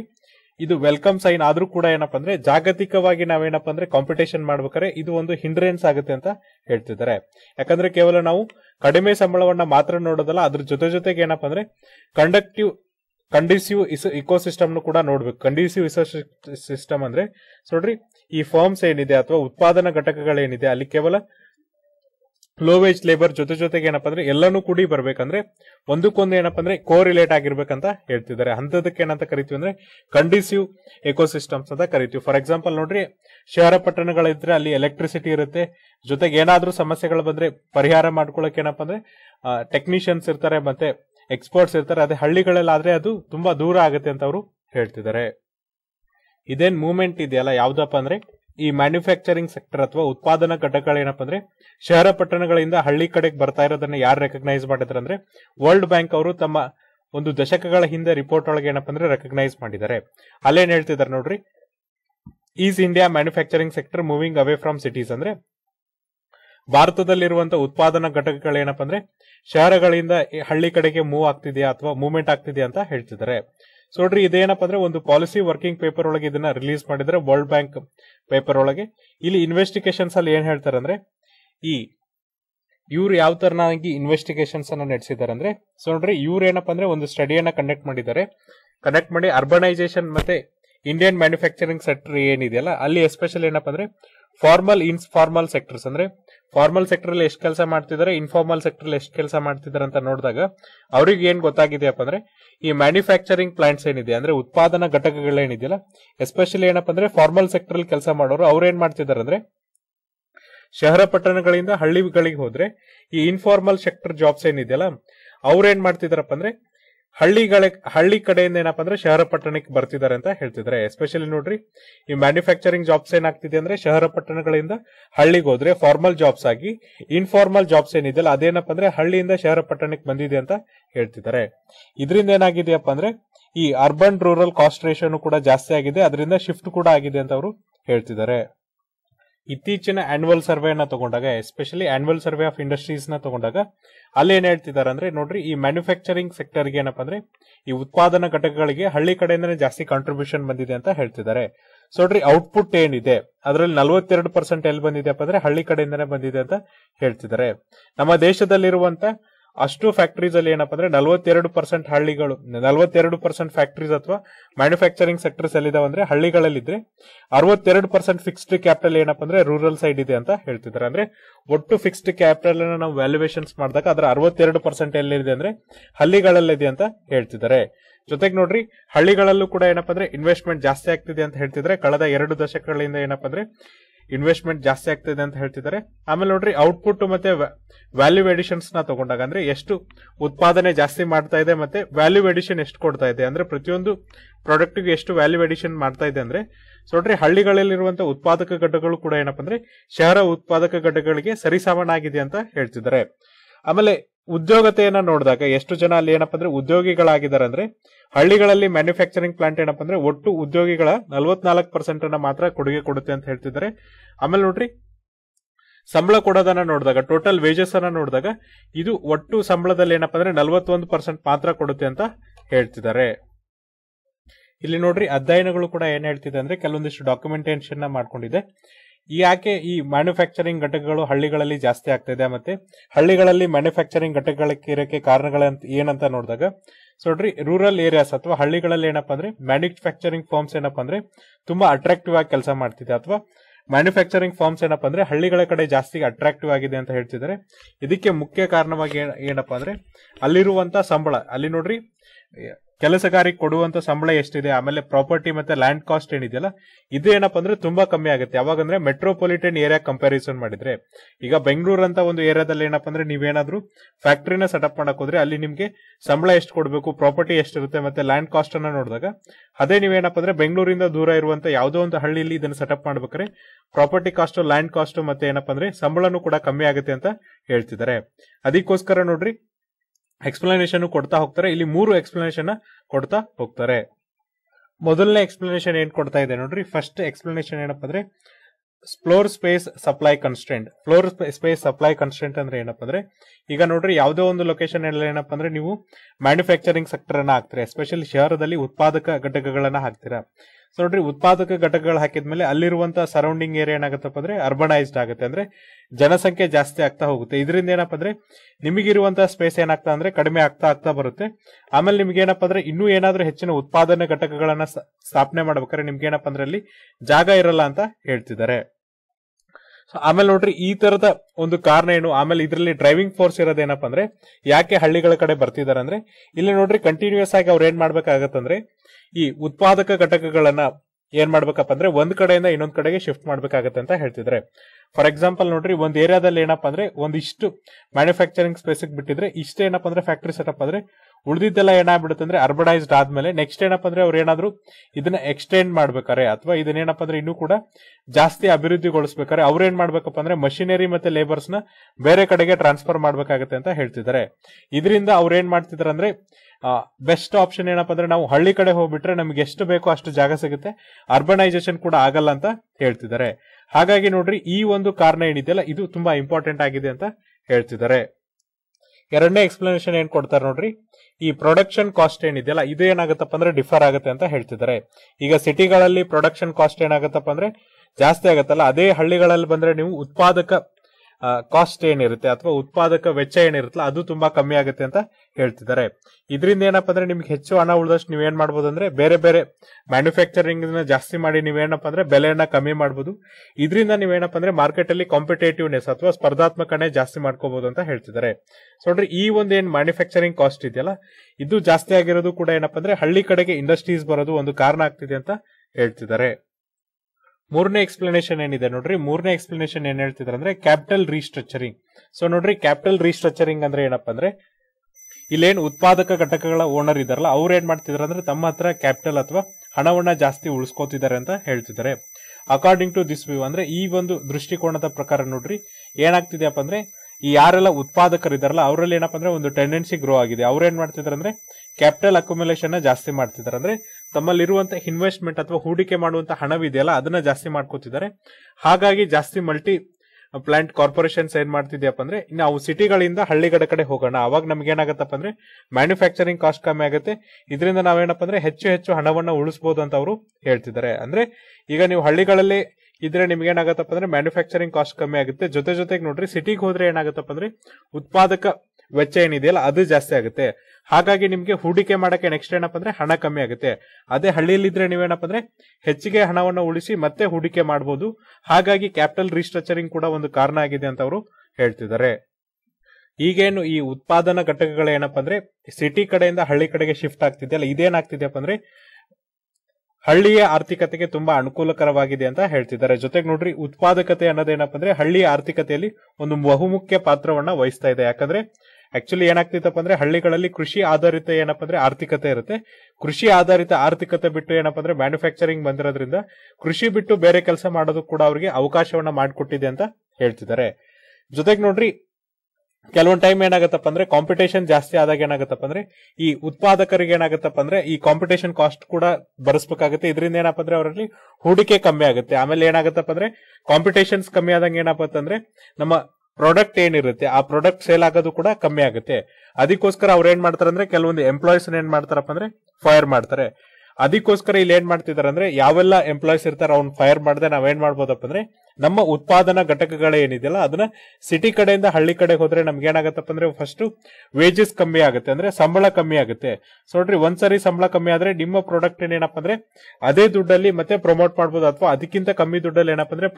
ಇದು ವೆಲ್ಕಮ್ ಸೈನ್ ಆದ್ರೂ ಕೂಡ ಏನಪ್ಪ ಅಂದ್ರೆ ಜಾಗತಿಕವಾಗಿ ನಾವೇನಪ್ಪ ಅಂದ್ರೆ ಕಾಂಪಿಟೇಷನ್ ಮಾಡ್ಬೇಕಾದ್ರೆ ಇದು ಒಂದು ಹಿಂಡ್ರೆನ್ಸ್ ಆಗುತ್ತೆ ಅಂತ ಹೇಳ್ತಿದ್ದಾರೆ ಯಾಕಂದ್ರೆ ಕೇವಲ ನಾವು ಕಡಿಮೆ ಸಂಬಳವನ್ನ ಮಾತ್ರ ನೋಡೋದಲ್ಲ ಅದ್ರ ಜೊತೆ ಜೊತೆಗೆ ಏನಪ್ಪ ಅಂದ್ರೆ ಕಂಡಕ್ಟಿವ್ ಕಂಡೀಸಿವ್ ಇಸ್ ಇಕೋಸಿಸ್ಟಮ್ ಕೂಡ ನೋಡ್ಬೇಕು ಕಂಡೀಸಿವ್ ಇಸೋ ಸಿಸ್ಟಮ್ ಅಂದ್ರೆ ನೋಡ್ರಿ ಈ ಫಾರ್ಮ್ಸ್ ಏನಿದೆ ಅಥವಾ ಉತ್ಪಾದನಾ ಘಟಕಗಳೇನಿದೆ ಅಲ್ಲಿ ಕೇವಲ ಲೋ ವೇಜ್ ಲೇಬರ್ ಜೊತೆ ಜೊತೆಗೆ ಏನಪ್ಪ ಅಂದ್ರೆ ಎಲ್ಲನೂ ಕೂಡಿ ಬರ್ಬೇಕಂದ್ರೆ ಒಂದಕ್ಕೊಂದು ಏನಪ್ಪಾ ಅಂದ್ರೆ ಕೋ ರಿಲೇಟ್ ಆಗಿರ್ಬೇಕಂತ ಹೇಳ್ತಿದ್ದಾರೆ ಅಂತದಕ್ಕೆ ಏನಂತ ಕರಿತೀವಿ ಅಂದ್ರೆ ಕಂಡೀಸಿವ್ ಎಕೋಸಿಸ್ಟಮ್ಸ್ ಅಂತ ಕರಿತೀವಿ ಫಾರ್ ಎಕ್ಸಾಂಪಲ್ ನೋಡ್ರಿ ಶಹರ ಪಟ್ಟಣಗಳಿದ್ರೆ ಅಲ್ಲಿ ಎಲೆಕ್ಟ್ರಿಸಿಟಿ ಇರುತ್ತೆ ಜೊತೆಗೆ ಏನಾದ್ರೂ ಸಮಸ್ಯೆಗಳು ಬಂದ್ರೆ ಪರಿಹಾರ ಮಾಡ್ಕೊಳಕ್ ಏನಪ್ಪಾ ಅಂದ್ರೆ ಟೆಕ್ನಿಷಿಯನ್ಸ್ ಇರ್ತಾರೆ ಮತ್ತೆ ಎಕ್ಸ್ಪರ್ಟ್ಸ್ ಇರ್ತಾರೆ ಅದೇ ಹಳ್ಳಿಗಳಲ್ಲಾದ್ರೆ ಅದು ತುಂಬಾ ದೂರ ಆಗುತ್ತೆ ಅಂತ ಅವರು ಹೇಳ್ತಿದ್ದಾರೆ ಇದೇನ್ ಮೂವ್ಮೆಂಟ್ ಇದೆಯಲ್ಲ ಯಾವ್ದಪ್ಪ ಅಂದ್ರೆ ಈ ಮ್ಯಾನುಫ್ಯಾಕ್ಚರಿಂಗ್ ಸೆಕ್ಟರ್ ಅಥವಾ ಉತ್ಪಾದನಾ ಘಟಕಗಳೇನಪ್ಪ ಅಂದ್ರೆ ಶಹರ ಪಟ್ಟಣಗಳಿಂದ ಹಳ್ಳಿ ಕಡೆಗೆ ಬರ್ತಾ ಇರೋದನ್ನ ಯಾರು ರೆಕಗ್ನೈಸ್ ಮಾಡಿದ್ರಂದ್ರೆ ವರ್ಲ್ಡ್ ಬ್ಯಾಂಕ್ ಅವರು ತಮ್ಮ ಒಂದು ದಶಕಗಳ ಹಿಂದೆ ರಿಪೋರ್ಟ್ ಒಳಗೆ ಏನಪ್ಪ ಅಂದ್ರೆ ರೆಕಗ್ನೈಸ್ ಮಾಡಿದ್ದಾರೆ ಅಲ್ಲೇನ್ ಹೇಳ್ತಿದ್ದಾರೆ ನೋಡ್ರಿ is India manufacturing sector moving away from cities ಅಂದ್ರೆ ಭಾರತದಲ್ಲಿರುವಂತಹ ಉತ್ಪಾದನಾ ಘಟಕಗಳೇನಪ್ಪ ಅಂದ್ರೆ ಶಹರಗಳಿಂದ ಹಳ್ಳಿ ಕಡೆಗೆ ಮೂವ್ ಆಗ್ತಿದೆಯಾ ಅಥವಾ ಮೂವ್ಮೆಂಟ್ ಆಗ್ತಿದೆಯಾ ಅಂತ ಹೇಳ್ತಿದ್ದಾರೆ ಸೊ ನೋಡ್ರಿ ಇದೇನಪ್ಪ ಅಂದ್ರೆ ಒಂದು ಪಾಲಿಸಿ ವರ್ಕಿಂಗ್ ಪೇಪರ್ ಒಳಗೆ ಇದನ್ನ ರಿಲೀಸ್ ಮಾಡಿದ್ರೆ ವರ್ಲ್ಡ್ ಬ್ಯಾಂಕ್ ಪೇಪರ್ ಒಳಗೆ ಇಲ್ಲಿ ಇನ್ವೆಸ್ಟಿಗೇಷನ್ಸ್ ಅಲ್ಲಿ ಏನ್ ಹೇಳ್ತಾರೆ ಅಂದ್ರೆ ಈ ಇವ್ರು ಯಾವ ತರನಾಗಿ ಇನ್ವೆಸ್ಟಿಗೇಷನ್ಸ್ ಅನ್ನ ನಡೆಸಿದ್ದಾರೆ ಅಂದ್ರೆ ಸೊ ನೋಡ್ರಿ ಇವ್ರು ಏನಪ್ಪ ಅಂದ್ರೆ ಒಂದು ಸ್ಟಡಿಯನ್ನ ಕಂಡಕ್ಟ್ ಮಾಡಿದ್ದಾರೆ ಕಂಡಕ್ಟ್ ಮಾಡಿ ಅರ್ಬನೈಸೇಷನ್ ಮತ್ತೆ ಇಂಡಿಯನ್ ಮ್ಯಾನುಫ್ಯಾಕ್ಚರಿಂಗ್ ಸೆಕ್ಟರ್ ಏನಿದೆಯಲ್ಲ ಅಲ್ಲಿ ಎಸ್ಪೆಷಲ್ ಏನಪ್ಪ ಅಂದ್ರೆ ಫಾರ್ಮಲ್ ಇನ್ಫಾರ್ಮಲ್ ಸೆಕ್ಟರ್ಸ್ ಅಂದ್ರೆ ಫಾರ್ಮಲ್ ಸೆಕ್ಟರ್ ಅಲ್ಲಿ ಎಷ್ಟು ಕೆಲಸ ಮಾಡ್ತಿದ್ದಾರೆ ಇನ್ಫಾರ್ಮಲ್ ಸೆಕ್ಟರ್ ಅಲ್ಲಿ ಎಷ್ಟು ಕೆಲಸ ಮಾಡ್ತಿದ್ದಾರೆ ಅಂತ ನೋಡಿದಾಗ ಅವ್ರಿಗೆ ಏನ್ ಗೊತ್ತಾಗಿದೆ ಅಂದ್ರೆ ಈ ಮ್ಯಾನುಫ್ಯಾಕ್ಚರಿಂಗ್ ಪ್ಲಾಂಟ್ಸ್ ಏನಿದೆ ಅಂದ್ರೆ ಉತ್ಪಾದನಾ ಘಟಕಗಳೇನಿದೆಯಲ್ಲ ಎಸ್ಪೆಷಲಿ ಏನಪ್ಪ ಅಂದ್ರೆ ಫಾರ್ಮಲ್ ಸೆಕ್ಟರ್ ಅಲ್ಲಿ ಕೆಲಸ ಮಾಡೋರು ಅವ್ರು ಏನ್ ಮಾಡ್ತಿದ್ದಾರೆ ಅಂದ್ರೆ ಶಹರ ಪಟ್ಟಣಗಳಿಂದ ಹಳ್ಳಿಗಳಿಗೆ ಹೋದ್ರೆ ಈ ಇನ್ಫಾರ್ಮಲ್ ಸೆಕ್ಟರ್ ಜಾಬ್ಸ್ ಏನಿದೆಯಲ್ಲ ಅವ್ರು ಏನ್ ಮಾಡ್ತಿದಾರಪ್ಪ ಅಂದ್ರೆ ಹಳ್ಳಿಗಳ ಹಳ್ಳಿ ಕಡೆಯಿಂದ ಏನಪ್ಪ ಅಂದ್ರೆ ಶಹರ ಪಟ್ಟಣಕ್ಕೆ ಬರ್ತಿದ್ದಾರೆ ಅಂತ ಹೇಳ್ತಿದ್ದಾರೆ ಎಸ್ಪೆಷಲಿ ನೋಡ್ರಿ ಈ ಮ್ಯಾನುಫ್ಯಾಕ್ಚರಿಂಗ್ ಜಾಬ್ಸ್ ಏನಾಗ್ತಿದೆ ಅಂದ್ರೆ ಶಹರ ಪಟ್ಟಣಗಳಿಂದ ಹಳ್ಳಿಗೆ ಹೋದ್ರೆ ಫಾರ್ಮಲ್ ಜಾಬ್ಸ್ ಆಗಿ ಇನ್ಫಾರ್ಮಲ್ ಜಾಬ್ಸ್ ಏನಿದೆಯಲ್ಲ ಅದೇನಪ್ಪ ಅಂದ್ರೆ ಹಳ್ಳಿಯಿಂದ ಶಹರ ಪಟ್ಟಣಕ್ಕೆ ಬಂದಿದೆ ಅಂತ ಹೇಳ್ತಿದ್ದಾರೆ ಇದರಿಂದ ಏನಾಗಿದೆಯಪ್ಪ ಅಂದ್ರೆ ಈ ಅರ್ಬನ್ ರೂರಲ್ ಕಾನ್ಸಂಟ್ರೇಷನ್ ಕೂಡ ಜಾಸ್ತಿ ಆಗಿದೆ ಅದರಿಂದ ಶಿಫ್ಟ್ ಕೂಡ ಆಗಿದೆ ಅಂತ ಅವರು ಹೇಳ್ತಿದ್ದಾರೆ ಇತ್ತೀಚಿನ ಆನ್ಯುವಲ್ ಸರ್ವೆನ ತಗೊಂಡಾಗ especially annual survey of industries ನ ತಗೊಂಡಾಗ ಅಲ್ಲಿ ಏನ್ ಹೇಳ್ತಿದ್ದಾರೆ ಅಂದ್ರೆ ನೋಡ್ರಿ ಈ ಮ್ಯಾನುಫ್ಯಾಕ್ಚರಿಂಗ್ ಸೆಕ್ಟರ್ ಗೆ ಏನಪ್ಪಾ ಅಂದ್ರೆ ಈ ಉತ್ಪಾದನಾ ಘಟಕಗಳಿಗೆ ಹಳ್ಳಿ ಕಡೆಯಿಂದನೇ ಜಾಸ್ತಿ ಕಾಂಟ್ರಿಬ್ಯೂಷನ್ ಬಂದಿದೆ ಅಂತ ಹೇಳ್ತಿದ್ದಾರೆ ಸೊ ನೋಡ್ರಿ ಔಟ್ಪುಟ್ ಏನಿದೆ ಅದರಲ್ಲಿ ನಲ್ವತ್ತೆರಡು ಪರ್ಸೆಂಟ್ ಎಲ್ಲಿ ಬಂದಿದೆ ಅಂದ್ರೆ ಹಳ್ಳಿ ಕಡೆಯಿಂದಾನೆ ಬಂದಿದೆ ಅಂತ ಹೇಳ್ತಿದ್ದಾರೆ ನಮ್ಮ ದೇಶದಲ್ಲಿರುವಂತ ಅಷ್ಟು ಫ್ಯಾಕ್ಟ್ರೀಸ್ ಅಲ್ಲಿ ಏನಪ್ಪಾ ಅಂದ್ರೆ ನಲವತ್ತೆರಡು ಪರ್ಸೆಂಟ್ ಹಳ್ಳಿಗಳು ನಲವತ್ತೆರಡು ಪರ್ಸೆಂಟ್ ಫ್ಯಾಕ್ಟ್ರೀಸ್ ಅಥವಾ ಮ್ಯಾನುಫ್ಯಾಕ್ಚರಿಂಗ್ ಸೆಕ್ಟರ್ಸ್ ಎಲ್ಲಿದಾವೆ ಅಂದ್ರೆ ಹಳ್ಳಿಗಳಲ್ಲಿದ್ರೆ ಅರವತ್ತೆರಡು ಪರ್ಸೆಂಟ್ ಫಿಕ್ಸ್ಡ್ ಕ್ಯಾಪಿಟಲ್ ಏನಪ್ಪಾ ಅಂದ್ರೆ ರೂರಲ್ ಸೈಡ್ ಇದೆ ಅಂತ ಹೇಳ್ತಿದ್ದಾರೆ ಅಂದ್ರೆ ಒಟ್ಟು ಫಿಕ್ಸ್ಡ್ ಕ್ಯಾಪಿಟಲ್ ಅನ್ನು ನಾವು ವ್ಯಾಲ್ಯೂಯೇಷನ್ಸ್ ಮಾಡಿದಾಗ ಅದರ ಅರವತ್ತೆರಡು ಪರ್ಸೆಂಟ್ ಎಲ್ಲಿದೆ ಅಂದ್ರೆ ಹಳ್ಳಿಗಳಲ್ಲಿದೆ ಅಂತ ಹೇಳ್ತಿದ್ದಾರೆ ಜೊತೆಗೆ ನೋಡ್ರಿ ಹಳ್ಳಿಗಳಲ್ಲೂ ಕೂಡ ಏನಪ್ಪಾ ಅಂದ್ರೆ ಇನ್ವೆಸ್ಟ್ಮೆಂಟ್ ಜಾಸ್ತಿ ಆಗ್ತಿದೆ ಅಂತ ಹೇಳ್ತಿದ್ರೆ ಕಳೆದ ಎರಡು ದಶಕಗಳಿಂದ ಏನಪ್ಪಾ ಅಂದ್ರೆ ಇನ್ವೆಸ್ಟ್ಮೆಂಟ್ ಜಾಸ್ತಿ ಆಗ್ತಿದೆ ಅಂತ ಹೇಳ್ತಿದ್ದಾರೆ ಆಮೇಲೆ ನೋಡ್ರಿ ಔಟ್ಪುಟ್ ಮತ್ತೆ ವ್ಯಾಲ್ಯೂ ಎಡಿಷನ್ಸ್ ನ ತಗೊಂಡಾಗ ಅಂದ್ರೆ ಎಷ್ಟು ಉತ್ಪಾದನೆ ಜಾಸ್ತಿ ಮಾಡ್ತಾ ಇದೆ ಮತ್ತೆ ವ್ಯಾಲ್ಯೂ ಎಡಿಷನ್ ಎಷ್ಟು ಕೊಡ್ತಾ ಇದೆ ಅಂದ್ರೆ ಪ್ರತಿಯೊಂದು ಪ್ರಾಡಕ್ಟ್ ಗೆ ಎಷ್ಟು ವ್ಯಾಲ್ಯೂ ಎಡಿಷನ್ ಮಾಡ್ತಾ ಇದೆ ಅಂದ್ರೆ ನೋಡ್ರಿ ಹಳ್ಳಿಗಳಲ್ಲಿರುವಂತಹ ಉತ್ಪಾದಕ ಘಟಕಗಳು ಕೂಡ ಏನಪ್ಪ ಅಂದ್ರೆ ಶಹರ ಉತ್ಪಾದಕ ಘಟಕಗಳಿಗೆ ಆಗಿದೆ ಅಂತ ಹೇಳ್ತಿದ್ದಾರೆ ಆಮೇಲೆ ಉದ್ಯೋಗತೆಯನ್ನ ನೋಡಿದಾಗ ಎಷ್ಟು ಜನ ಅಲ್ಲಿ ಏನಪ್ಪ ಅಂದ್ರೆ ಉದ್ಯೋಗಿಗಳಾಗಿದ್ದಾರೆ ಅಂದ್ರೆ ಹಳ್ಳಿಗಳಲ್ಲಿ ಮ್ಯಾನುಫ್ಯಾಕ್ಚರಿಂಗ್ ಪ್ಲಾಂಟ್ ಏನಪ್ಪ ಅಂದ್ರೆ ಒಟ್ಟು ಉದ್ಯೋಗಿಗಳ ನಲ್ವತ್ನಾಲ್ಕು ಪರ್ಸೆಂಟ್ ಅನ್ನ ಮಾತ್ರ ಕೊಡುಗೆ ಕೊಡುತ್ತೆ ಅಂತ ಹೇಳ್ತಿದ್ದಾರೆ ಆಮೇಲೆ ನೋಡ್ರಿ ಸಂಬಳ ಕೊಡೋದನ್ನ ನೋಡಿದಾಗ ಟೋಟಲ್ ವೇಜಸ್ ಅನ್ನ ನೋಡಿದಾಗ ಇದು ಒಟ್ಟು ಸಂಬಳದಲ್ಲಿ ಏನಪ್ಪ ಅಂದ್ರೆ ನಲ್ವತ್ತೊಂದು ಪರ್ಸೆಂಟ್ ಮಾತ್ರ ಕೊಡುತ್ತೆ ಅಂತ ಹೇಳ್ತಿದ್ದಾರೆ ಇಲ್ಲಿ ನೋಡ್ರಿ ಅಧ್ಯಯನಗಳು ಕೂಡ ಏನ್ ಹೇಳ್ತಿದೆ ಅಂದ್ರೆ ಕೆಲವೊಂದಿಷ್ಟು ಡಾಕ್ಯುಮೆಂಟೇಶನ್ ಮಾಡ್ಕೊಂಡಿದೆ ಯಾಕೆ ಈ ಮ್ಯಾನುಫ್ಯಾಕ್ಚರಿಂಗ್ ಘಟಕಗಳು ಹಳ್ಳಿಗಳಲ್ಲಿ ಜಾಸ್ತಿ ಆಗ್ತಾ ಇದೆ ಮತ್ತೆ ಹಳ್ಳಿಗಳಲ್ಲಿ ಮ್ಯಾನುಫ್ಯಾಕ್ಚರಿಂಗ್ ಇರೋಕ್ಕೆ ಕಾರಣಗಳ ಏನಂತ ನೋಡಿದಾಗ ಸೊ ನೋಡ್ರಿ ರೂರಲ್ ಏರಿಯಾಸ್ ಅಥವಾ ಹಳ್ಳಿಗಳಲ್ಲಿ ಏನಪ್ಪ ಅಂದ್ರೆ ಮ್ಯಾನುಫ್ಯಾಕ್ಚರಿಂಗ್ ಫಾರ್ಮ್ಸ್ ಏನಪ್ಪ ಅಂದ್ರೆ ತುಂಬಾ ಅಟ್ರಾಕ್ಟಿವ್ ಆಗಿ ಕೆಲಸ ಮಾಡ್ತಿದೆ ಅಥವಾ ಮ್ಯಾನುಫ್ಯಾಕ್ಚರಿಂಗ್ ಫಾರ್ಮ್ಸ್ ಏನಪ್ಪ ಅಂದ್ರೆ ಹಳ್ಳಿಗಳ ಕಡೆ ಜಾಸ್ತಿ ಅಟ್ರಾಕ್ಟಿವ್ ಆಗಿದೆ ಅಂತ ಹೇಳ್ತಿದ್ದಾರೆ ಇದಕ್ಕೆ ಮುಖ್ಯ ಕಾರಣವಾಗಿ ಏನಪ್ಪಾ ಅಂದ್ರೆ ಅಲ್ಲಿರುವಂತ ಸಂಬಳ ಅಲ್ಲಿ ನೋಡ್ರಿ ಕೆಲಸಗಾರಿಗೆ ಕೊಡುವಂತ ಸಂಬಳ ಎಷ್ಟಿದೆ ಆಮೇಲೆ ಪ್ರಾಪರ್ಟಿ ಮತ್ತೆ ಲ್ಯಾಂಡ್ ಕಾಸ್ಟ್ ಏನಿದೆಯಲ್ಲ ಇದು ಏನಪ್ಪ ಅಂದ್ರೆ ತುಂಬಾ ಕಮ್ಮಿ ಆಗುತ್ತೆ ಯಾವಾಗಂದ್ರೆ ಮೆಟ್ರೋಪಾಲಿಟನ್ ಏರಿಯಾ ಕಂಪ್ಯಾರಿಸನ್ ಮಾಡಿದ್ರೆ ಈಗ ಬೆಂಗಳೂರು ಅಂತ ಒಂದು ಏರಿಯಾದಲ್ಲಿ ಏನಪ್ಪ ಅಂದ್ರೆ ನೀವೇನಾದ್ರೂ ಫ್ಯಾಕ್ಟ್ರಿನ ಸೆಟಪ್ ಮಾಡಕ್ ಹೋದ್ರೆ ಅಲ್ಲಿ ನಿಮ್ಗೆ ಸಂಬಳ ಎಷ್ಟು ಕೊಡಬೇಕು ಪ್ರಾಪರ್ಟಿ ಎಷ್ಟಿರುತ್ತೆ ಮತ್ತೆ ಲ್ಯಾಂಡ್ ಕಾಸ್ಟ್ ಅನ್ನ ನೋಡಿದಾಗ ಅದೇ ನೀವೇನಪ್ಪ ಅಂದ್ರೆ ಬೆಂಗಳೂರಿಂದ ದೂರ ಇರುವಂತ ಯಾವುದೋ ಒಂದು ಹಳ್ಳಿಯಲ್ಲಿ ಇದನ್ನ ಸೆಟಪ್ ಮಾಡ್ಬೇಕಾರೆ ಪ್ರಾಪರ್ಟಿ ಕಾಸ್ಟ್ ಲ್ಯಾಂಡ್ ಕಾಸ್ಟ್ ಮತ್ತೆ ಏನಪ್ಪ ಅಂದ್ರೆ ಸಂಬಳನೂ ಕೂಡ ಕಮ್ಮಿ ಆಗುತ್ತೆ ಅಂತ ಹೇಳ್ತಿದ್ದಾರೆ ಅದಕ್ಕೋಸ್ಕರ ನೋಡ್ರಿ ಎಕ್ಸ್ಪ್ಲನೇಷನ್ ಕೊಡ್ತಾ ಹೋಗ್ತಾರೆ ಇಲ್ಲಿ ಮೂರು ಎಕ್ಸ್ಪ್ಲನೇಷನ್ ಕೊಡ್ತಾ ಹೋಗ್ತಾರೆ ಮೊದಲನೇ ಎಕ್ಸ್ಪ್ಲನೇಷನ್ ಏನ್ ಕೊಡ್ತಾ ಇದೆ ನೋಡ್ರಿ ಫಸ್ಟ್ ಎಕ್ಸ್ಪ್ಲನೇಷನ್ ಏನಪ್ಪ ಅಂದ್ರೆ floor space supply constant floor space supply constant ಅಂದ್ರೆ ಏನಪ್ಪ ಅಂದ್ರೆ ಈಗ ನೋಡ್ರಿ ಯಾವುದೋ ಒಂದು ಲೊಕೇಶನ್ ಎಲ್ಲ ಏನಪ್ಪ ಅಂದ್ರೆ ನೀವು ಮ್ಯಾನುಫ್ಯಾಕ್ಚರಿಂಗ್ ಸೆಕ್ಟರ್ ಅನ್ನ ಹಾಕ್ತೀರಾ ಎಸ್ಪೆಷಲಿ ಶಹರದಲ್ಲಿ ಉತ್ಪಾದಕ ಘಟಕಗಳನ್ನ ಹಾಕ್ತೀರಾ ಸೊ ನೋಡ್ರಿ ಉತ್ಪಾದಕ ಘಟಕಗಳು ಹಾಕಿದ್ಮೇಲೆ ಅಲ್ಲಿರುವಂತಹ ಸರೌಂಡಿಂಗ್ ಏರಿಯಾ ಏನಾಗುತ್ತಪ್ಪ ಅಂದ್ರೆ ಅರ್ಬನೈಸ್ಡ್ ಆಗುತ್ತೆ ಅಂದ್ರೆ ಜನಸಂಖ್ಯೆ ಜಾಸ್ತಿ ಆಗ್ತಾ ಹೋಗುತ್ತೆ ಇದರಿಂದ ಏನಪ್ಪ ಅಂದ್ರೆ ನಿಮಗಿರುವಂತಹ ಸ್ಪೇಸ್ ಏನಾಗ್ತಾ ಅಂದ್ರೆ ಕಡಿಮೆ ಆಗ್ತಾ ಆಗ್ತಾ ಬರುತ್ತೆ ಆಮೇಲೆ ನಿಮ್ಗೆ ಏನಪ್ಪಾ ಅಂದ್ರೆ ಇನ್ನೂ ಏನಾದ್ರೂ ಹೆಚ್ಚಿನ ಉತ್ಪಾದನೆ ಘಟಕಗಳನ್ನ ಸ್ಥಾಪನೆ ಮಾಡ್ಬೇಕಾದ್ರೆ ನಿಮ್ಗೆ ಏನಪ್ಪಾ ಅಂದ್ರೆ ಅಲ್ಲಿ ಜಾಗ ಇರಲ್ಲ ಅಂತ ಹೇಳ್ತಿದ್ದಾರೆ ಸೊ ಆಮೇಲೆ ನೋಡ್ರಿ ಈ ತರದ ಒಂದು ಕಾರಣ ಏನು ಆಮೇಲೆ ಇದರಲ್ಲಿ ಡ್ರೈವಿಂಗ್ ಫೋರ್ಸ್ ಇರೋದೇನಪ್ಪ ಅಂದ್ರೆ ಯಾಕೆ ಹಳ್ಳಿಗಳ ಕಡೆ ಬರ್ತಿದ್ದಾರೆ ಅಂದ್ರೆ ಇಲ್ಲಿ ನೋಡ್ರಿ ಕಂಟಿನ್ಯೂಸ್ ಆಗಿ ಅವ್ರು ಏನ್ ಮಾಡ್ಬೇಕಾಗತ್ತಂದ್ರೆ ಈ ಉತ್ಪಾದಕ ಘಟಕಗಳನ್ನ ಏನ್ ಮಾಡ್ಬೇಕಪ್ಪ ಅಂದ್ರೆ ಒಂದ್ ಕಡೆಯಿಂದ ಇನ್ನೊಂದ್ ಕಡೆಗೆ ಶಿಫ್ಟ್ ಮಾಡ್ಬೇಕಾಗತ್ತೆ ಅಂತ ಹೇಳ್ತಿದ್ರೆ ಫಾರ್ ಎಕ್ಸಾಂಪಲ್ ನೋಡ್ರಿ ಒಂದ್ ಏರಿಯಾದಲ್ಲಿ ಏನಪ್ಪ ಅಂದ್ರೆ ಒಂದಿಷ್ಟು ಮ್ಯಾನುಫ್ಯಾಕ್ಚರಿಂಗ್ ಸ್ಪೇಸ್ ಬಿಟ್ಟಿದ್ರೆ ಇಷ್ಟೇ ಏನಪ್ಪ ಅಂದ್ರೆ ಫ್ಯಾಕ್ಟರಿ ಸೆಟಪ್ ಅಂದ್ರೆ ಉಳಿದಿದ್ದೆಲ್ಲ ಏನಾಗ್ಬಿಡುತ್ತೆ ಅಂದ್ರೆ ಅರ್ಬನೈಸ್ಡ್ ಆದ್ಮೇಲೆ ನೆಕ್ಸ್ಟ್ ಏನಪ್ಪ ಅಂದ್ರೆ ಅವ್ರು ಏನಾದ್ರು ಇದನ್ನ ಎಕ್ಸ್ಟೆಂಡ್ ಮಾಡ್ಬೇಕಾರೆ ಅಥವಾ ಇದನ್ನೇನಪ್ಪ ಅಂದ್ರೆ ಇನ್ನೂ ಕೂಡ ಜಾಸ್ತಿ ಅಭಿವೃದ್ಧಿಗೊಳಿಸ್ಬೇಕಾರೆ ಅವ್ರು ಏನ್ ಮಾಡ್ಬೇಕಪ್ಪ ಅಂದ್ರೆ ಮಷಿನರಿ ಮತ್ತೆ ಲೇಬರ್ಸ್ ನ ಬೇರೆ ಕಡೆಗೆ ಟ್ರಾನ್ಸ್ಫರ್ ಮಾಡ್ಬೇಕಾಗತ್ತೆ ಅಂತ ಹೇಳ್ತಿದ್ದಾರೆ ಇದರಿಂದ ಅವ್ರು ಏನ್ ಮಾಡ್ತಿದಾರೆ ಅಂದ್ರೆ ಬೆಸ್ಟ್ ಆಪ್ಷನ್ ಏನಪ್ಪ ಅಂದ್ರೆ ನಾವು ಹಳ್ಳಿ ಕಡೆ ಹೋಗ್ಬಿಟ್ರೆ ನಮ್ಗೆ ಎಷ್ಟು ಬೇಕೋ ಅಷ್ಟು ಜಾಗ ಸಿಗುತ್ತೆ ಅರ್ಬನೈಸೇಷನ್ ಕೂಡ ಆಗಲ್ಲ ಅಂತ ಹೇಳ್ತಿದ್ದಾರೆ ಹಾಗಾಗಿ ನೋಡ್ರಿ ಈ ಒಂದು ಕಾರಣ ಏನಿದೆಯಲ್ಲ ಇದು ತುಂಬಾ ಇಂಪಾರ್ಟೆಂಟ್ ಆಗಿದೆ ಅಂತ ಹೇಳ್ತಿದ್ದಾರೆ ಎರಡನೇ ಎಕ್ಸ್ಪ್ಲನೇಷನ್ ಏನ್ ಕೊಡ್ತಾರೆ ನೋಡ್ರಿ ಈ ಪ್ರೊಡಕ್ಷನ್ ಕಾಸ್ಟ್ ಏನಿದೆಯಲ್ಲ ಇದು ಏನಾಗತ್ತಪ್ಪ ಅಂದ್ರೆ ಡಿಫರ್ ಆಗುತ್ತೆ ಅಂತ ಹೇಳ್ತಿದ್ದಾರೆ ಈಗ ಸಿಟಿಗಳಲ್ಲಿ ಪ್ರೊಡಕ್ಷನ್ ಕಾಸ್ಟ್ ಏನಾಗತ್ತಪ್ಪ ಅಂದ್ರೆ ಜಾಸ್ತಿ ಆಗುತ್ತಲ್ಲ ಅದೇ ಹಳ್ಳಿಗಳಲ್ಲಿ ಬಂದ್ರೆ ನೀವು ಉತ್ಪಾದಕ ಕಾಸ್ಟ್ ಏನಿರುತ್ತೆ ಅಥವಾ ಉತ್ಪಾದಕ ವೆಚ್ಚ ಏನಿರುತ್ತಲ್ಲ ಅದು ತುಂಬಾ ಕಮ್ಮಿ ಆಗುತ್ತೆ ಅಂತ ಹೇಳ್ತಿದ್ದಾರೆ ಇದರಿಂದ ಏನಪ್ಪಾ ಅಂದ್ರೆ ನಿಮ್ಗೆ ಹೆಚ್ಚು ಹಣ ಉಳಿದಷ್ಟು ನೀವೇನ್ ಮಾಡ್ಬೋದು ಅಂದ್ರೆ ಬೇರೆ ಬೇರೆ ಮ್ಯಾನುಫ್ಯಾಕ್ಚರಿಂಗ್ ಜಾಸ್ತಿ ಮಾಡಿ ನೀವೇನಪ್ಪ ಅಂದ್ರೆ ಬೆಲೆಯನ್ನ ಕಮ್ಮಿ ಮಾಡಬಹುದು ಇದರಿಂದ ನೀವೇನಪ್ಪ ಅಂದ್ರೆ ಮಾರ್ಕೆಟ್ ಅಲ್ಲಿ ಕಾಂಪಿಟೇಟಿವ್ನೆಸ್ ಅಥವಾ ಸ್ಪರ್ಧಾತ್ಮಕನೆ ಜಾಸ್ತಿ ಮಾಡ್ಕೋಬಹುದು ಅಂತ ಹೇಳ್ತಿದ್ದಾರೆ ಸೊ ನೋಡ್ರಿ ಈ ಒಂದು ಏನ್ ಮ್ಯಾನುಫ್ಯಾಕ್ಚರಿಂಗ್ ಕಾಸ್ಟ್ ಇದೆಯಲ್ಲ ಇದು ಜಾಸ್ತಿ ಆಗಿರೋದು ಕೂಡ ಏನಪ್ಪಾ ಅಂದ್ರೆ ಹಳ್ಳಿ ಕಡೆಗೆ ಇಂಡಸ್ಟ್ರೀಸ್ ಬರೋದು ಒಂದು ಕಾರಣ ಆಗ್ತಿದೆ ಅಂತ ಹೇಳ್ತಿದ್ದಾರೆ ಮೂರನೇ ಎಕ್ಸ್ಪ್ಲನೇಷನ್ ಏನಿದೆ ನೋಡ್ರಿ ಮೂರನೇ ಎಕ್ಸ್ಪ್ಲನೇಷನ್ ಏನ್ ಹೇಳ್ತಿದ್ರೆ ಅಂದ್ರೆ ಕ್ಯಾಪಿಟಲ್ ರೀಸ್ಟ್ರಕ್ಚರಿಂಗ್ ಸೊ ನೋಡ್ರಿ ಕ್ಯಾಪಿಟಲ್ ರೀಸ್ಟ್ರಕ್ಚರಿಂಗ್ ಅಂದ್ರೆ ಏನಪ್ಪಾ ಅಂದ್ರೆ ಇಲ್ಲೇನು ಉತ್ಪಾದಕ ಘಟಕಗಳ ಓನರ್ ಇದಾರಲ್ಲ ಅವ್ರು ಏನ್ ಮಾಡ್ತಿದಾರೆ ಅಂದ್ರೆ ತಮ್ಮ ಹತ್ರ ಕ್ಯಾಪಿಟಲ್ ಅಥವಾ ಹಣವನ್ನ ಜಾಸ್ತಿ ಉಳಿಸ್ಕೋತಿದ್ದಾರೆ ಅಂತ ಹೇಳ್ತಿದ್ದಾರೆ ಅಕಾರ್ಡಿಂಗ್ ಟು ದಿಸ್ ವ್ಯೂ ಅಂದ್ರೆ ಈ ಒಂದು ದೃಷ್ಟಿಕೋನದ ಪ್ರಕಾರ ನೋಡ್ರಿ ಏನಾಗ್ತಿದೆಯಪ್ಪ ಅಂದ್ರೆ ಈ ಯಾರೆಲ್ಲ ಉತ್ಪಾದಕರಿದಾರಲ್ಲ ಅವರಲ್ಲಿ ಏನಪ್ಪ ಅಂದ್ರೆ ಒಂದು ಟೆಂಡೆನ್ಸಿ ಗ್ರೋ ಆಗಿದೆ ಅವ್ರು ಏನ್ ಮಾಡ್ತಿದಾರೆ ಅಂದ್ರೆ ಕ್ಯಾಪಿಟಲ್ ಅಕ್ಯುಮುಲೇಷನ್ ಜಾಸ್ತಿ ಮಾಡ್ತಿದ್ದಾರೆ ಅಂದ್ರೆ ತಮ್ಮಲ್ಲಿರುವಂತಹ ಇನ್ವೆಸ್ಟ್ಮೆಂಟ್ ಅಥವಾ ಹೂಡಿಕೆ ಮಾಡುವಂತಹ ಹಣವಿದೆಯಲ್ಲ ಅದನ್ನ ಜಾಸ್ತಿ ಮಾಡ್ಕೋತಿದ್ದಾರೆ ಹಾಗಾಗಿ ಜಾಸ್ತಿ ಮಲ್ಟಿ ಪ್ಲಾಂಟ್ ಕಾರ್ಪೊರೇಷನ್ಸ್ ಏನ್ ಮಾಡ್ತಿದ್ಯಪ್ಪ ಅಂದ್ರೆ ನಾವು ಸಿಟಿಗಳಿಂದ ಹಳ್ಳಿಗಳ ಕಡೆ ಹೋಗೋಣ ಅವಾಗ ನಮ್ಗೆ ಏನಾಗತ್ತಪ್ಪ ಅಂದ್ರೆ ಮ್ಯಾನುಫ್ಯಾಕ್ಚರಿಂಗ್ ಕಾಸ್ಟ್ ಕಮ್ಮಿ ಆಗುತ್ತೆ ಇದರಿಂದ ನಾವೇನಪ್ಪ ಅಂದ್ರೆ ಹೆಚ್ಚು ಹೆಚ್ಚು ಹಣವನ್ನ ಉಳಿಸಬಹುದು ಅಂತ ಅವರು ಹೇಳ್ತಿದ್ದಾರೆ ಅಂದ್ರೆ ಈಗ ನೀವು ಹಳ್ಳಿಗಳಲ್ಲಿ ಇದ್ರೆ ನಿಮ್ಗೆ ಏನಾಗತ್ತಪ್ಪ ಅಂದ್ರೆ ಮ್ಯಾನುಫ್ಯಾಕ್ಚರಿಂಗ್ ಕಾಸ್ಟ್ ಕಮ್ಮಿ ಆಗುತ್ತೆ ಜೊತೆ ಜೊತೆಗೆ ನೋಡ್ರಿ ಸಿಟಿಗೆ ಹೋದ್ರೆ ಏನಾಗತ್ತಪ್ಪ ಅಂದ್ರೆ ಉತ್ಪಾದಕ ವೆಚ್ಚ ಏನಿದೆಯಲ್ಲ ಅದು ಜಾಸ್ತಿ ಆಗುತ್ತೆ ಹಾಗಾಗಿ ನಿಮಗೆ ಹೂಡಿಕೆ ಮಾಡಕ್ಕೆ ನೆಕ್ಸ್ಟ್ ಏನಪ್ಪ ಅಂದ್ರೆ ಹಣ ಕಮ್ಮಿ ಆಗುತ್ತೆ ಅದೇ ಹಳ್ಳಿಯಲ್ಲಿದ್ರೆ ನೀವೇನಪ್ಪ ಅಂದ್ರೆ ಹೆಚ್ಚಿಗೆ ಹಣವನ್ನು ಉಳಿಸಿ ಮತ್ತೆ ಹೂಡಿಕೆ ಮಾಡಬಹುದು ಹಾಗಾಗಿ ಕ್ಯಾಪಿಟಲ್ ರೀಸ್ಟ್ರಕ್ಚರಿಂಗ್ ಕೂಡ ಒಂದು ಕಾರಣ ಆಗಿದೆ ಅಂತ ಅವರು ಹೇಳ್ತಿದ್ದಾರೆ ಈಗೇನು ಈ ಉತ್ಪಾದನಾ ಘಟಕಗಳು ಏನಪ್ಪ ಅಂದ್ರೆ ಸಿಟಿ ಕಡೆಯಿಂದ ಹಳ್ಳಿ ಕಡೆಗೆ ಶಿಫ್ಟ್ ಆಗ್ತಿದೆ ಅಲ್ಲ ಇದೇನಾಗ್ತಿದ್ಯಪ್ಪ ಅಂದ್ರೆ ಹಳ್ಳಿಯ ಆರ್ಥಿಕತೆಗೆ ತುಂಬಾ ಅನುಕೂಲಕರವಾಗಿದೆ ಅಂತ ಹೇಳ್ತಿದ್ದಾರೆ ಜೊತೆಗೆ ನೋಡ್ರಿ ಉತ್ಪಾದಕತೆ ಅನ್ನೋದೇನಪ್ಪ ಅಂದ್ರೆ ಹಳ್ಳಿಯ ಆರ್ಥಿಕತೆಯಲ್ಲಿ ಒಂದು ಬಹುಮುಖ್ಯ ಪಾತ್ರವನ್ನ ವಹಿಸ್ತಾ ಇದೆ ಯಾಕಂದ್ರೆ ಆಕ್ಚುಲಿ ಏನಾಗ್ತಿತ್ತಪ್ಪ ಅಂದ್ರೆ ಹಳ್ಳಿಗಳಲ್ಲಿ ಕೃಷಿ ಆಧಾರಿತ ಏನಪ್ಪ ಅಂದ್ರೆ ಆರ್ಥಿಕತೆ ಇರುತ್ತೆ ಕೃಷಿ ಆಧಾರಿತ ಆರ್ಥಿಕತೆ ಬಿಟ್ಟು ಏನಪ್ಪ ಅಂದ್ರೆ ಮ್ಯಾನುಫ್ಯಾಕ್ಚರಿಂಗ್ ಬಂದಿರೋದ್ರಿಂದ ಕೃಷಿ ಬಿಟ್ಟು ಬೇರೆ ಕೆಲಸ ಮಾಡೋದು ಕೂಡ ಅವರಿಗೆ ಅವಕಾಶವನ್ನ ಮಾಡಿಕೊಟ್ಟಿದೆ ಅಂತ ಹೇಳ್ತಿದ್ದಾರೆ ಜೊತೆಗೆ ನೋಡ್ರಿ ಕೆಲವೊಂದ್ ಟೈಮ್ ಏನಾಗತ್ತಪ್ಪ ಅಂದ್ರೆ ಕಾಂಪಿಟೇಷನ್ ಜಾಸ್ತಿ ಆದಾಗ ಏನಾಗತ್ತಪ್ಪ ಅಂದ್ರೆ ಈ ಉತ್ಪಾದಕರಿಗೆ ಏನಾಗತ್ತಪ್ಪ ಅಂದ್ರೆ ಈ ಕಾಂಪಿಟೇಷನ್ ಕಾಸ್ಟ್ ಕೂಡ ಬರಸ್ಬೇಕಾಗುತ್ತೆ ಇದರಿಂದ ಏನಪ್ಪ ಅಂದ್ರೆ ಅವರಲ್ಲಿ ಹೂಡಿಕೆ ಕಮ್ಮಿ ಆಗುತ್ತೆ ಆಮೇಲೆ ಏನಾಗತ್ತಪ್ಪ ಅಂದ್ರೆ ಕಾಂಪಿಟೇಷನ್ಸ್ ಕಮ್ಮಿ ಆದಂಗೆ ಏನಪ್ಪ ಅಂತಂದ್ರೆ ನಮ್ಮ ಪ್ರಾಡಕ್ಟ್ ಏನಿರುತ್ತೆ ಆ ಪ್ರಾಡಕ್ಟ್ ಸೇಲ್ ಆಗೋದು ಕೂಡ ಕಮ್ಮಿ ಆಗುತ್ತೆ ಅದಕ್ಕೋಸ್ಕರ ಅವ್ರು ಏನ್ ಮಾಡ್ತಾರೆ ಅಂದ್ರೆ ಕೆಲವೊಂದು ಎಂಪ್ಲಾಯೀಸ್ ಏನ್ ಮಾಡ್ತಾರಪ್ಪ ಅಂದ್ರೆ ಫೈರ್ ಮಾಡ್ತಾರೆ ಅದಕ್ಕೋಸ್ಕರ ಇಲ್ಲಿ ಏನ್ ಮಾಡ್ತಿದಾರೆ ಅಂದ್ರೆ ಯಾವೆಲ್ಲ ಎಂಪ್ಲಾಯೀಸ್ ಇರ್ತಾರೆ ಅವ್ನ ಫೈರ್ ಮಾಡದೆ ನಾವ್ ಏನ್ ಮಾಡ್ಬೋದಪ್ಪ ಅಂದ್ರೆ ನಮ್ಮ ಉತ್ಪಾದನಾ ಘಟಕಗಳೇ ಏನಿದೆಯಲ್ಲ ಅದನ್ನ ಸಿಟಿ ಕಡೆಯಿಂದ ಹಳ್ಳಿ ಕಡೆ ಹೋದ್ರೆ ನಮ್ಗೆ ಏನಾಗತ್ತಪ್ಪ ಅಂದ್ರೆ ಫಸ್ಟ್ ವೇಜಸ್ ಕಮ್ಮಿ ಆಗುತ್ತೆ ಅಂದ್ರೆ ಸಂಬಳ ಕಮ್ಮಿ ಆಗುತ್ತೆ ಸೊ ನೋಡ್ರಿ ಒಂದ್ಸರಿ ಸಂಬಳ ಕಮ್ಮಿ ಆದ್ರೆ ನಿಮ್ಮ ಪ್ರಾಡಕ್ಟ್ ಏನೇನಪ್ಪ ಅಂದ್ರೆ ಅದೇ ದುಡ್ಡಲ್ಲಿ ಮತ್ತೆ ಪ್ರಮೋಟ್ ಮಾಡ್ಬೋದು ಅಥವಾ ಅದಕ್ಕಿಂತ ಕಮ್ಮಿ ದುಡ್ಡಲ್ಲಿ ಏನಪ್ಪ ಅಂದ್ರೆ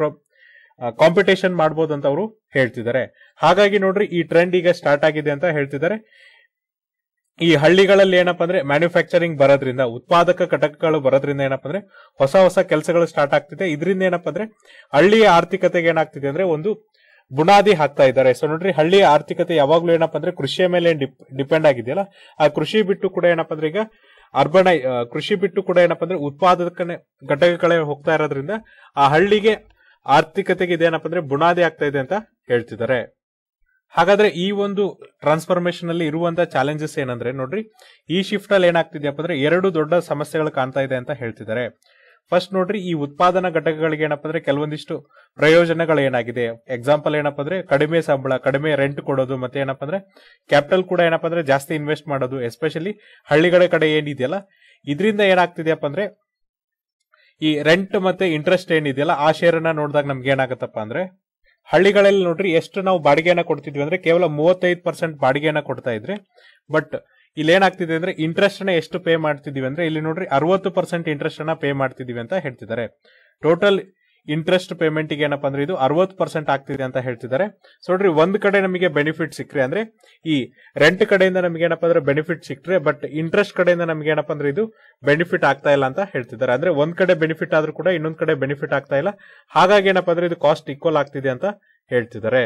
ಕಾಂಪಿಟೇಷನ್ ಮಾಡ್ಬೋದು ಅಂತ ಅವರು ಹೇಳ್ತಿದ್ದಾರೆ ಹಾಗಾಗಿ ನೋಡ್ರಿ ಈ ಟ್ರೆಂಡ್ ಈಗ ಸ್ಟಾರ್ಟ್ ಆಗಿದೆ ಅಂತ ಹೇಳ್ತಿದ್ದಾರೆ ಈ ಹಳ್ಳಿಗಳಲ್ಲಿ ಏನಪ್ಪಾ ಅಂದ್ರೆ ಮ್ಯಾನುಫ್ಯಾಕ್ಚರಿಂಗ್ ಬರೋದ್ರಿಂದ ಉತ್ಪಾದಕ ಘಟಕಗಳು ಬರೋದ್ರಿಂದ ಏನಪ್ಪ ಅಂದ್ರೆ ಹೊಸ ಹೊಸ ಕೆಲಸಗಳು ಸ್ಟಾರ್ಟ್ ಆಗ್ತಿದೆ ಇದರಿಂದ ಏನಪ್ಪಾ ಅಂದ್ರೆ ಹಳ್ಳಿಯ ಆರ್ಥಿಕತೆಗೆ ಏನಾಗ್ತಿದೆ ಅಂದ್ರೆ ಒಂದು ಬುನಾದಿ ಹಾಕ್ತಾ ಇದ್ದಾರೆ ಸೊ ನೋಡ್ರಿ ಹಳ್ಳಿಯ ಆರ್ಥಿಕತೆ ಯಾವಾಗ್ಲೂ ಏನಪ್ಪಾ ಅಂದ್ರೆ ಕೃಷಿಯ ಮೇಲೆ ಡಿಪೆಂಡ್ ಆಗಿದೆಯಲ್ಲ ಆ ಕೃಷಿ ಬಿಟ್ಟು ಕೂಡ ಏನಪ್ಪಾ ಅಂದ್ರೆ ಈಗ ಅರ್ಬನೈ ಕೃಷಿ ಬಿಟ್ಟು ಕೂಡ ಏನಪ್ಪಾ ಅಂದ್ರೆ ಉತ್ಪಾದಕ ಘಟಕಗಳೇ ಹೋಗ್ತಾ ಇರೋದ್ರಿಂದ ಆ ಹಳ್ಳಿಗೆ ಆರ್ಥಿಕತೆಗೆ ಇದೇನಪ್ಪ ಅಂದ್ರೆ ಬುನಾದಿ ಆಗ್ತಾ ಇದೆ ಅಂತ ಹೇಳ್ತಿದ್ದಾರೆ ಹಾಗಾದ್ರೆ ಈ ಒಂದು ಟ್ರಾನ್ಸ್ಫಾರ್ಮೇಶನ್ ಅಲ್ಲಿ ಇರುವಂತಹ ಚಾಲೆಂಜಸ್ ಏನಂದ್ರೆ ನೋಡ್ರಿ ಈ ಶಿಫ್ಟ್ ಅಲ್ಲಿ ಏನಾಗ್ತಿದೆಯಪ್ಪ ಅಂದ್ರೆ ಎರಡು ದೊಡ್ಡ ಸಮಸ್ಯೆಗಳು ಕಾಣ್ತಾ ಇದೆ ಅಂತ ಹೇಳ್ತಿದ್ದಾರೆ ಫಸ್ಟ್ ನೋಡ್ರಿ ಈ ಉತ್ಪಾದನಾ ಘಟಕಗಳಿಗೆ ಏನಪ್ಪ ಅಂದ್ರೆ ಕೆಲವೊಂದಿಷ್ಟು ಪ್ರಯೋಜನಗಳು ಏನಾಗಿದೆ ಎಕ್ಸಾಂಪಲ್ ಏನಪ್ಪ ಅಂದ್ರೆ ಕಡಿಮೆ ಸಂಬಳ ಕಡಿಮೆ ರೆಂಟ್ ಕೊಡೋದು ಮತ್ತೆ ಏನಪ್ಪ ಅಂದ್ರೆ ಕ್ಯಾಪಿಟಲ್ ಕೂಡ ಏನಪ್ಪ ಅಂದ್ರೆ ಜಾಸ್ತಿ ಇನ್ವೆಸ್ಟ್ ಮಾಡೋದು ಎಸ್ಪೆಷಲಿ ಹಳ್ಳಿಗಳ ಕಡೆ ಏನಿದೆಯಲ್ಲ ಇದರಿಂದ ಏನಾಗ್ತಿದೆಯಪ್ಪ ಅಂದ್ರೆ ಈ ರೆಂಟ್ ಮತ್ತೆ ಇಂಟ್ರೆಸ್ಟ್ ಏನಿದೆಯಲ್ಲ ಆ ಶೇರ್ ನೋಡಿದಾಗ ನಮ್ಗೆ ಏನಾಗತ್ತಪ್ಪ ಅಂದ್ರೆ ಹಳ್ಳಿಗಳಲ್ಲಿ ನೋಡ್ರಿ ಎಷ್ಟು ನಾವು ಬಾಡಿಗೆನ ಕೊಡ್ತಿದ್ವಿ ಅಂದ್ರೆ ಕೇವಲ ಮೂವತ್ತೈದು ಪರ್ಸೆಂಟ್ ಬಾಡಿಗೆನ ಕೊಡ್ತಾ ಇದ್ರೆ ಬಟ್ ಇಲ್ಲಿ ಏನಾಗ್ತಿದೆ ಅಂದ್ರೆ ಇಂಟ್ರೆಸ್ಟ್ ನ ಎಷ್ಟು ಪೇ ಮಾಡ್ತಿದೀವಿ ಅಂದ್ರೆ ಇಲ್ಲಿ ನೋಡ್ರಿ ಅರವತ್ತು ಪರ್ಸೆಂಟ್ ಇಂಟ್ರೆಸ್ಟ್ ಅನ್ನ ಪೇ ಮಾಡ್ತಿದೀವಿ ಅಂತ ಹೇಳ್ತಿದ್ದಾರೆ ಟೋಟಲ್ ಇಂಟ್ರೆಸ್ಟ್ ಪೇಮೆಂಟ್ ಗೆ ಏನಪ್ಪಾ ಅಂದ್ರೆ ಇದು ಅರವತ್ತು ಪರ್ಸೆಂಟ್ ಆಗ್ತಿದೆ ಅಂತ ಹೇಳ್ತಿದ್ದಾರೆ ಸೊ ನೋಡ್ರಿ ಒಂದ್ ಕಡೆ ನಮಗೆ ಬೆನಿಫಿಟ್ ಸಿಕ್ಕ್ರೆ ಅಂದ್ರೆ ಈ ರೆಂಟ್ ಕಡೆಯಿಂದ ನಮಗೆ ಏನಪ್ಪಾ ಅಂದ್ರೆ ಬೆನಿಫಿಟ್ ಸಿಕ್ಕ್ರೆ ಬಟ್ ಇಂಟ್ರೆಸ್ಟ್ ಕಡೆಯಿಂದ ನಮಗೆ ಏನಪ್ಪಾ ಅಂದ್ರೆ ಇದು ಬೆನಿಫಿಟ್ ಆಗ್ತಾ ಇಲ್ಲ ಅಂತ ಹೇಳ್ತಿದ್ದಾರೆ ಅಂದ್ರೆ ಒಂದ್ ಕಡೆ ಬೆನಿಫಿಟ್ ಆದ್ರೂ ಕೂಡ ಇನ್ನೊಂದ್ ಕಡೆ ಬೆನಿಫಿಟ್ ಆಗ್ತಾ ಇಲ್ಲ ಹಾಗಾಗಿ ಏನಪ್ಪಾ ಅಂದ್ರೆ ಇದು ಕಾಸ್ಟ್ ಈಕ್ವಲ್ ಆಗ್ತಿದೆ ಅಂತ ಹೇಳ್ತಿದ್ದಾರೆ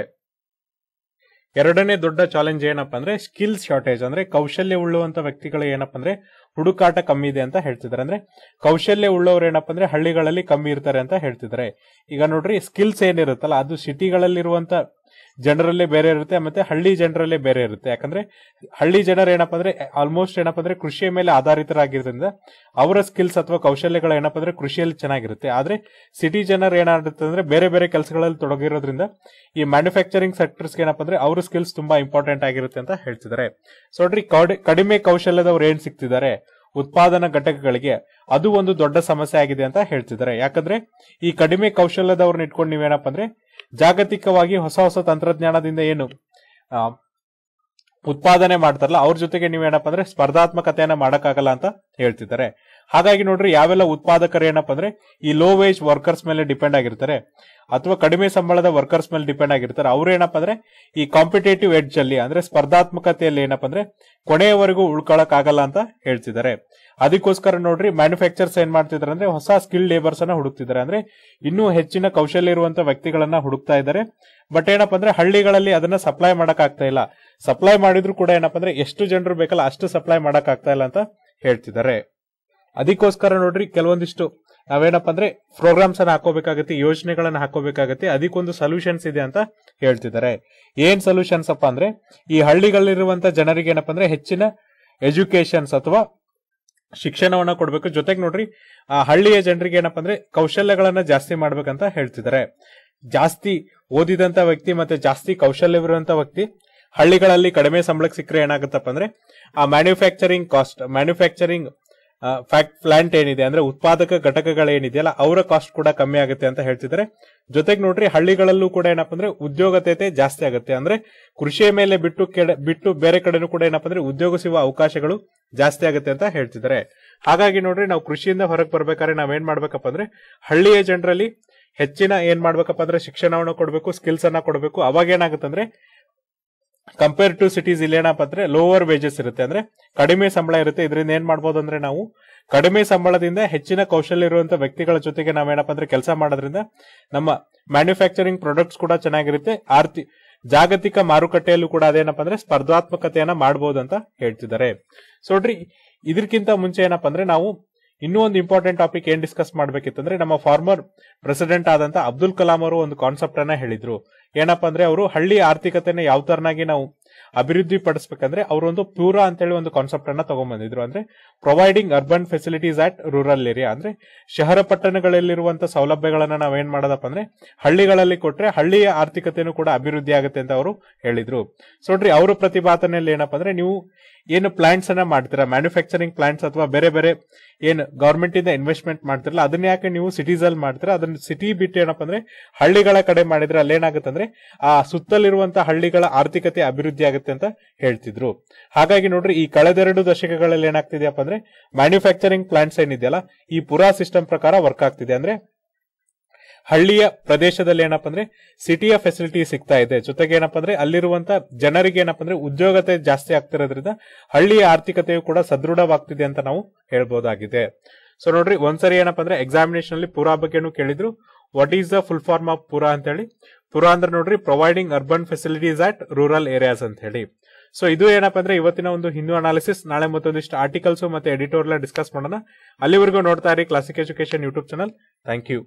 ಎರಡನೇ ದೊಡ್ಡ ಚಾಲೆಂಜ್ ಏನಪ್ಪ ಅಂದ್ರೆ ಸ್ಕಿಲ್ಸ್ ಶಾರ್ಟೇಜ್ ಅಂದ್ರೆ ಕೌಶಲ್ಯ ಉಳ್ಳುವಂತ ವ್ಯಕ್ತಿಗಳು ಏನಪ್ಪ ಅಂದ್ರೆ ಹುಡುಕಾಟ ಕಮ್ಮಿ ಇದೆ ಅಂತ ಹೇಳ್ತಿದ್ದಾರೆ ಅಂದ್ರೆ ಕೌಶಲ್ಯ ಉಳ್ಳವರು ಏನಪ್ಪ ಅಂದ್ರೆ ಹಳ್ಳಿಗಳಲ್ಲಿ ಕಮ್ಮಿ ಇರ್ತಾರೆ ಅಂತ ಹೇಳ್ತಿದ್ದಾರೆ ಈಗ ನೋಡ್ರಿ ಸ್ಕಿಲ್ಸ್ ಏನಿರುತ್ತಲ್ಲ ಅದು ಸಿಟಿಗಳಲ್ಲಿರುವಂತ ಜನರಲ್ಲೇ ಬೇರೆ ಇರುತ್ತೆ ಮತ್ತೆ ಹಳ್ಳಿ ಜನರಲ್ಲೇ ಬೇರೆ ಇರುತ್ತೆ ಯಾಕಂದ್ರೆ ಹಳ್ಳಿ ಜನರು ಏನಪ್ಪ ಅಂದ್ರೆ ಆಲ್ಮೋಸ್ಟ್ ಏನಪ್ಪ ಅಂದ್ರೆ ಕೃಷಿಯ ಮೇಲೆ ಆಧಾರಿತರಾಗಿರೋದ್ರಿಂದ ಅವರ ಸ್ಕಿಲ್ಸ್ ಅಥವಾ ಕೌಶಲ್ಯಗಳು ಏನಪ್ಪ ಅಂದ್ರೆ ಕೃಷಿಯಲ್ಲಿ ಚೆನ್ನಾಗಿರುತ್ತೆ ಆದ್ರೆ ಸಿಟಿ ಜನರು ಏನಾಗುತ್ತೆ ಅಂದ್ರೆ ಬೇರೆ ಬೇರೆ ಕೆಲಸಗಳಲ್ಲಿ ತೊಡಗಿರೋದ್ರಿಂದ ಈ ಮ್ಯಾನುಫ್ಯಾಕ್ಚರಿಂಗ್ ಸೆಕ್ಟರ್ಸ್ಗೆ ಏನಪ್ಪ ಅಂದ್ರೆ ಅವ್ರ ಸ್ಕಿಲ್ಸ್ ತುಂಬಾ ಇಂಪಾರ್ಟೆಂಟ್ ಆಗಿರುತ್ತೆ ಅಂತ ಹೇಳ್ತಿದ್ದಾರೆ ಸೊ ನೋಡ್ರಿ ಕಡಿಮೆ ಕೌಶಲ್ಯದವ್ರು ಏನ್ ಸಿಗ್ತಿದ್ದಾರೆ ಉತ್ಪಾದನಾ ಘಟಕಗಳಿಗೆ ಅದು ಒಂದು ದೊಡ್ಡ ಸಮಸ್ಯೆ ಆಗಿದೆ ಅಂತ ಹೇಳ್ತಿದ್ದಾರೆ ಯಾಕಂದ್ರೆ ಈ ಕಡಿಮೆ ಕೌಶಲ್ಯದವ್ರನ್ನ ಇಟ್ಕೊಂಡು ನೀವೇನಪ್ಪ ಅಂದ್ರೆ ಜಾಗತಿಕವಾಗಿ ಹೊಸ ಹೊಸ ತಂತ್ರಜ್ಞಾನದಿಂದ ಏನು ಉತ್ಪಾದನೆ ಮಾಡ್ತಾರಲ್ಲ ಅವ್ರ ಜೊತೆಗೆ ನೀವೇನಪ್ಪ ಅಂದ್ರೆ ಸ್ಪರ್ಧಾತ್ಮಕತೆಯನ್ನ ಮಾಡಕ್ಕಾಗಲ್ಲ ಅಂತ ಹೇಳ್ತಿದ್ದಾರೆ ಹಾಗಾಗಿ ನೋಡ್ರಿ ಯಾವೆಲ್ಲ ಉತ್ಪಾದಕರು ಏನಪ್ಪಾ ಅಂದ್ರೆ ಈ ಲೋ ವೇಜ್ ವರ್ಕರ್ಸ್ ಮೇಲೆ ಡಿಪೆಂಡ್ ಆಗಿರ್ತಾರೆ ಅಥವಾ ಕಡಿಮೆ ಸಂಬಳದ ವರ್ಕರ್ಸ್ ಮೇಲೆ ಡಿಪೆಂಡ್ ಆಗಿರ್ತಾರೆ ಅವ್ರು ಏನಪ್ಪ ಅಂದ್ರೆ ಈ ಕಾಂಪಿಟೇಟಿವ್ ಎಡ್ಜ್ ಅಲ್ಲಿ ಅಂದ್ರೆ ಸ್ಪರ್ಧಾತ್ಮಕತೆಯಲ್ಲಿ ಏನಪ್ಪ ಅಂದ್ರೆ ಕೊನೆಯವರೆಗೂ ಉಳ್ಕೊಳಕ್ ಆಗಲ್ಲ ಅಂತ ಹೇಳ್ತಿದ್ದಾರೆ ಅದಕ್ಕೋಸ್ಕರ ನೋಡ್ರಿ ಮ್ಯಾನುಫ್ಯಾಕ್ಚರ್ಸ್ ಏನ್ ಮಾಡ್ತಿದ್ದಾರೆ ಅಂದ್ರೆ ಹೊಸ ಸ್ಕಿಲ್ ಲೇಬರ್ಸ್ ಅನ್ನ ಹುಡುಕ್ತಿದ್ದಾರೆ ಅಂದ್ರೆ ಇನ್ನೂ ಹೆಚ್ಚಿನ ಕೌಶಲ್ಯ ಇರುವಂತ ವ್ಯಕ್ತಿಗಳನ್ನ ಹುಡುಕ್ತಾ ಇದ್ದಾರೆ ಬಟ್ ಏನಪ್ಪಾ ಅಂದ್ರೆ ಹಳ್ಳಿಗಳಲ್ಲಿ ಅದನ್ನ ಸಪ್ಲೈ ಮಾಡಕ್ ಆಗ್ತಾ ಇಲ್ಲ ಸಪ್ಲೈ ಮಾಡಿದ್ರು ಕೂಡ ಏನಪ್ಪಾ ಅಂದ್ರೆ ಎಷ್ಟು ಜನರು ಬೇಕಲ್ಲ ಅಷ್ಟು ಸಪ್ಲೈ ಮಾಡಕ್ ಆಗ್ತಾ ಇಲ್ಲ ಅಂತ ಹೇಳ್ತಿದ್ದಾರೆ ಅದಕ್ಕೋಸ್ಕರ ನೋಡ್ರಿ ಕೆಲವೊಂದಿಷ್ಟು ನಾವೇನಪ್ಪ ಅಂದ್ರೆ ಪ್ರೋಗ್ರಾಮ್ಸ್ ಅನ್ನ ಹಾಕೋಬೇಕಾಗತ್ತೆ ಯೋಜನೆಗಳನ್ನ ಹಾಕೋಬೇಕಾಗತ್ತೆ ಅದಕ್ಕೊಂದು ಸೊಲ್ಯೂಷನ್ಸ್ ಇದೆ ಅಂತ ಹೇಳ್ತಿದ್ದಾರೆ ಏನ್ ಸೊಲ್ಯೂಷನ್ಸ್ ಅಪ್ಪ ಅಂದ್ರೆ ಈ ಹಳ್ಳಿಗಳಲ್ಲಿರುವಂತ ಜನರಿಗೆ ಏನಪ್ಪ ಅಂದ್ರೆ ಹೆಚ್ಚಿನ ಎಜುಕೇಶನ್ಸ್ ಅಥವಾ ಶಿಕ್ಷಣವನ್ನ ಕೊಡಬೇಕು ಜೊತೆಗೆ ನೋಡ್ರಿ ಆ ಹಳ್ಳಿಯ ಜನರಿಗೆ ಏನಪ್ಪ ಅಂದ್ರೆ ಕೌಶಲ್ಯಗಳನ್ನ ಜಾಸ್ತಿ ಮಾಡ್ಬೇಕಂತ ಹೇಳ್ತಿದ್ದಾರೆ ಜಾಸ್ತಿ ಓದಿದಂತ ವ್ಯಕ್ತಿ ಮತ್ತೆ ಜಾಸ್ತಿ ಕೌಶಲ್ಯವಿರುವಂತ ವ್ಯಕ್ತಿ ಹಳ್ಳಿಗಳಲ್ಲಿ ಕಡಿಮೆ ಸಂಬಳಕ್ಕೆ ಸಿಕ್ಕರೆ ಏನಾಗುತ್ತಪ್ಪ ಅಂದ್ರೆ ಆ manufacturing cost manufacturing fact plant ಏನಿದೆ ಅಂದ್ರೆ ಉತ್ಪಾದಕ ಘಟಕಗಳೇನಿದೆಯಲ್ಲ ಅವರ ಕಾಸ್ಟ್ ಕೂಡ ಕಮ್ಮಿ ಆಗುತ್ತೆ ಅಂತ ಹೇಳ್ತಿದ್ದಾರೆ ಜೊತೆಗೆ ನೋಡ್ರಿ ಹಳ್ಳಿಗಳಲ್ಲೂ ಕೂಡ ಏನಪ್ಪ ಅಂದ್ರೆ ಉದ್ಯೋಗತೆ ಜಾಸ್ತಿ ಆಗುತ್ತೆ ಅಂದ್ರೆ ಕೃಷಿಯ ಮೇಲೆ ಬಿಟ್ಟು ಬಿಟ್ಟು ಬೇರೆ ಕಡೆನೂ ಕೂಡ ಏನಪ್ಪ ಅಂದ್ರೆ ಉದ್ಯೋಗ ಸಿಗುವ ಅವಕಾಶಗಳು ಜಾಸ್ತಿ ಆಗುತ್ತೆ ಅಂತ ಹೇಳ್ತಿದ್ದಾರೆ ಹಾಗಾಗಿ ನೋಡ್ರಿ ನಾವು ಕೃಷಿಯಿಂದ ಹೊರಗೆ ಬರ್ಬೇಕಾದ್ರೆ ನಾವ್ ಏನ್ ಮಾಡ್ಬೇಕಪ್ಪ ಅಂದ್ರೆ ಹಳ್ಳಿಯ ಜನರಲ್ಲಿ ಹೆಚ್ಚಿನ ಏನ್ ಮಾಡ್ಬೇಕಪ್ಪ ಅಂದ್ರೆ ಶಿಕ್ಷಣವನ್ನು ಕೊಡಬೇಕು ಸ್ಕಿಲ್ಸ್ ಅನ್ನ ಕೊಡಬೇಕು ಅವಾಗ ಏನಾಗುತ್ತೆ ಅಂದ್ರೆ ಕಂಪೇರ್ ಟು ಸಿಟೀಸ್ ಇಲ್ಲಿ ಏನಪ್ಪ ಅಂದ್ರೆ ಲೋವರ್ ವೇಜಸ್ ಇರುತ್ತೆ ಅಂದ್ರೆ ಕಡಿಮೆ ಸಂಬಳ ಇರುತ್ತೆ ಇದರಿಂದ ಏನ್ ಮಾಡಬಹುದು ಅಂದ್ರೆ ನಾವು ಕಡಿಮೆ ಸಂಬಳದಿಂದ ಹೆಚ್ಚಿನ ಕೌಶಲ್ಯ ಇರುವಂತಹ ವ್ಯಕ್ತಿಗಳ ಜೊತೆಗೆ ನಾವೇನಪ್ಪ ಅಂದ್ರೆ ಕೆಲಸ ಮಾಡೋದ್ರಿಂದ ನಮ್ಮ ಮ್ಯಾನುಫ್ಯಾಕ್ಚರಿಂಗ್ ಪ್ರಾಡಕ್ಟ್ಸ್ ಕೂಡ ಚೆನ್ನಾಗಿರುತ್ತೆ ಆರ್ತಿ ಜಾಗತಿಕ ಮಾರುಕಟ್ಟೆಯಲ್ಲೂ ಕೂಡ ಅದೇನಪ್ಪ ಅಂದ್ರೆ ಸ್ಪರ್ಧಾತ್ಮಕತೆಯನ್ನ ಮಾಡಬಹುದು ಅಂತ ಹೇಳ್ತಿದ್ದಾರೆ ಸೊ ನೋಡ್ರಿ ಇದಕ್ಕಿಂತ ಮುಂಚೆ ಏನಪ್ಪ ಅಂದ್ರೆ ನಾವು ಇನ್ನೂ ಒಂದು ಇಂಪಾರ್ಟೆಂಟ್ ಟಾಪಿಕ್ ಏನ್ ಡಿಸ್ಕಸ್ ಮಾಡ್ಬೇಕಿತ್ತಂದ್ರೆ ನಮ್ಮ ಫಾರ್ಮರ್ ಪ್ರೆಸಿಡೆಂಟ್ ಆದಂತ ಅಬ್ದುಲ್ ಕಲಾಂ ಅವರು ಒಂದು ಕಾನ್ಸೆಪ್ಟ್ ಅನ್ನ ಹೇಳಿದ್ರು ಏನಪ್ಪಾ ಅಂದ್ರೆ ಅವರು ಹಳ್ಳಿ ಆರ್ಥಿಕತೆನ ಯಾವ ತರನಾಗಿ ನಾವು ಅಭಿವೃದ್ಧಿ ಪಡಿಸಬೇಕಂದ್ರೆ ಅವರೊಂದು ಪ್ಯೂರಾ ಅಂತ ಹೇಳಿ ಒಂದು ಕಾನ್ಸೆಪ್ಟ್ ಅನ್ನ ತಗೊಂಡ್ಬಂದಿದ್ರು ಅಂದ್ರೆ providing urban facilities at rural area ಅಂದ್ರೆ ಶಹರ ಪಟ್ಟಣಗಳಲ್ಲಿರುವಂತಹ ಸೌಲಭ್ಯಗಳನ್ನ ನಾವೇನ್ ಮಾಡೋದಪ್ಪ ಅಂದ್ರೆ ಹಳ್ಳಿಗಳಲ್ಲಿ ಕೊಟ್ರೆ ಹಳ್ಳಿಯ ಆರ್ಥಿಕತೆನೂ ಕೂಡ ಅಭಿವೃದ್ಧಿ ಆಗುತ್ತೆ ಅಂತ ಅವರು ಹೇಳಿದ್ರು ಸೊ ನೋಡ್ರಿ ಅವರ ಪ್ರತಿಭಾತನೆಯಲ್ಲಿ ಏನಪ್ಪಾ ಅಂದ್ರೆ ನೀವು ಏನು ಪ್ಲಾಂಟ್ಸ್ ಅನ್ನ ಮಾಡ್ತೀರಾ ಮ್ಯಾನುಫ್ಯಾಕ್ಚರಿಂಗ್ ಪ್ಲಾಂಟ್ಸ್ ಅಥವಾ ಬೇರೆ ಬೇರೆ ಏನು ಗೌರ್ಮೆಂಟ್ ಇಂದ ಇನ್ವೆಸ್ಟ್ಮೆಂಟ್ ಮಾಡ್ತಿರಲ್ಲ ಅದನ್ನ ಯಾಕೆ ನೀವು ಸಿಟೀಸ್ ಅಲ್ಲಿ ಮಾಡ್ತೀರಾ ಅದನ್ನ ಸಿಟಿ ಬಿಟ್ಟು ಏನಪ್ಪ ಅಂದ್ರೆ ಹಳ್ಳಿಗಳ ಕಡೆ ಮಾಡಿದ್ರೆ ಅಲ್ಲಿ ಏನಾಗುತ್ತೆ ಅಂದ್ರೆ ಆ ಸುತ್ತಲಿರುವಂತಹ ಹಳ್ಳಿಗಳ ಆರ್ಥಿಕತೆ ಅಭಿವೃದ್ಧಿ ಆಗುತ್ತೆ ಅಂತ ಹೇಳ್ತಿದ್ರು ಹಾಗಾಗಿ ನೋಡ್ರಿ ಈ ಕಳೆದೆರಡು ದಶಕಗಳಲ್ಲಿ ಏನಾಗ್ತಿದೆಯಪ್ಪ ಅಂದ್ರೆ ಮ್ಯಾನುಫ್ಯಾಕ್ಚರಿಂಗ್ ಪ್ಲಾಂಟ್ಸ್ ಏನಿದೆಯಲ್ಲ ಈ ಪುರಾ ಸಿಸ್ಟಮ್ ಪ್ರಕಾರ ವರ್ಕ್ ಆಗ್ತಿದೆ ಅಂದ್ರೆ ಹಳ್ಳಿಯ ಪ್ರದೇಶದಲ್ಲಿ ಏನಪ್ಪ ಅಂದ್ರೆ ಸಿಟಿಯ ಫೆಸಿಲಿಟಿ ಸಿಗ್ತಾ ಇದೆ ಜೊತೆಗೆ ಏನಪ್ಪ ಅಂದ್ರೆ ಅಲ್ಲಿರುವಂತ ಜನರಿಗೆ ಏನಪ್ಪ ಅಂದ್ರೆ ಉದ್ಯೋಗತೆ ಜಾಸ್ತಿ ಆಗ್ತಿರೋದ್ರಿಂದ ಹಳ್ಳಿಯ ಆರ್ಥಿಕತೆಯು ಕೂಡ ಸದೃಢವಾಗ್ತಿದೆ ಅಂತ ನಾವು ಹೇಳ್ಬೋದಾಗಿದೆ ಸೊ ನೋಡ್ರಿ ಒಂದ್ಸರಿ ಏನಪ್ಪ ಅಂದ್ರೆ ಎಕ್ಸಾಮಿನೇಷನ್ ಅಲ್ಲಿ ಪುರಾ ಬಗ್ಗೆನೂ ಕೇಳಿದ್ರು what is the full form of PURA ಅಂತ ಹೇಳಿ ಪುರಾ ಅಂದ್ರೆ ನೋಡ್ರಿ providing urban facilities at rural areas ಅಂತ ಹೇಳಿ ಸೊ ಇದು ಏನಪ್ಪ ಅಂದ್ರೆ ಇವತ್ತಿನ ಒಂದು ಹಿಂದೂ ಅನಾಲಿಸಿಸ್ ನಾಳೆ ಮತ್ತೊಂದಿಷ್ಟು ಆರ್ಟಿಕಲ್ಸ್ ಮತ್ತೆ ಎಡಿಟೋರಿಯಲ್ ಡಿಸ್ಕಸ್ ಮಾಡೋಣ ಅಲ್ಲಿವರೆಗೂ ನೋಡ್ತಾ ಇರಿ classic education YouTube channel thank you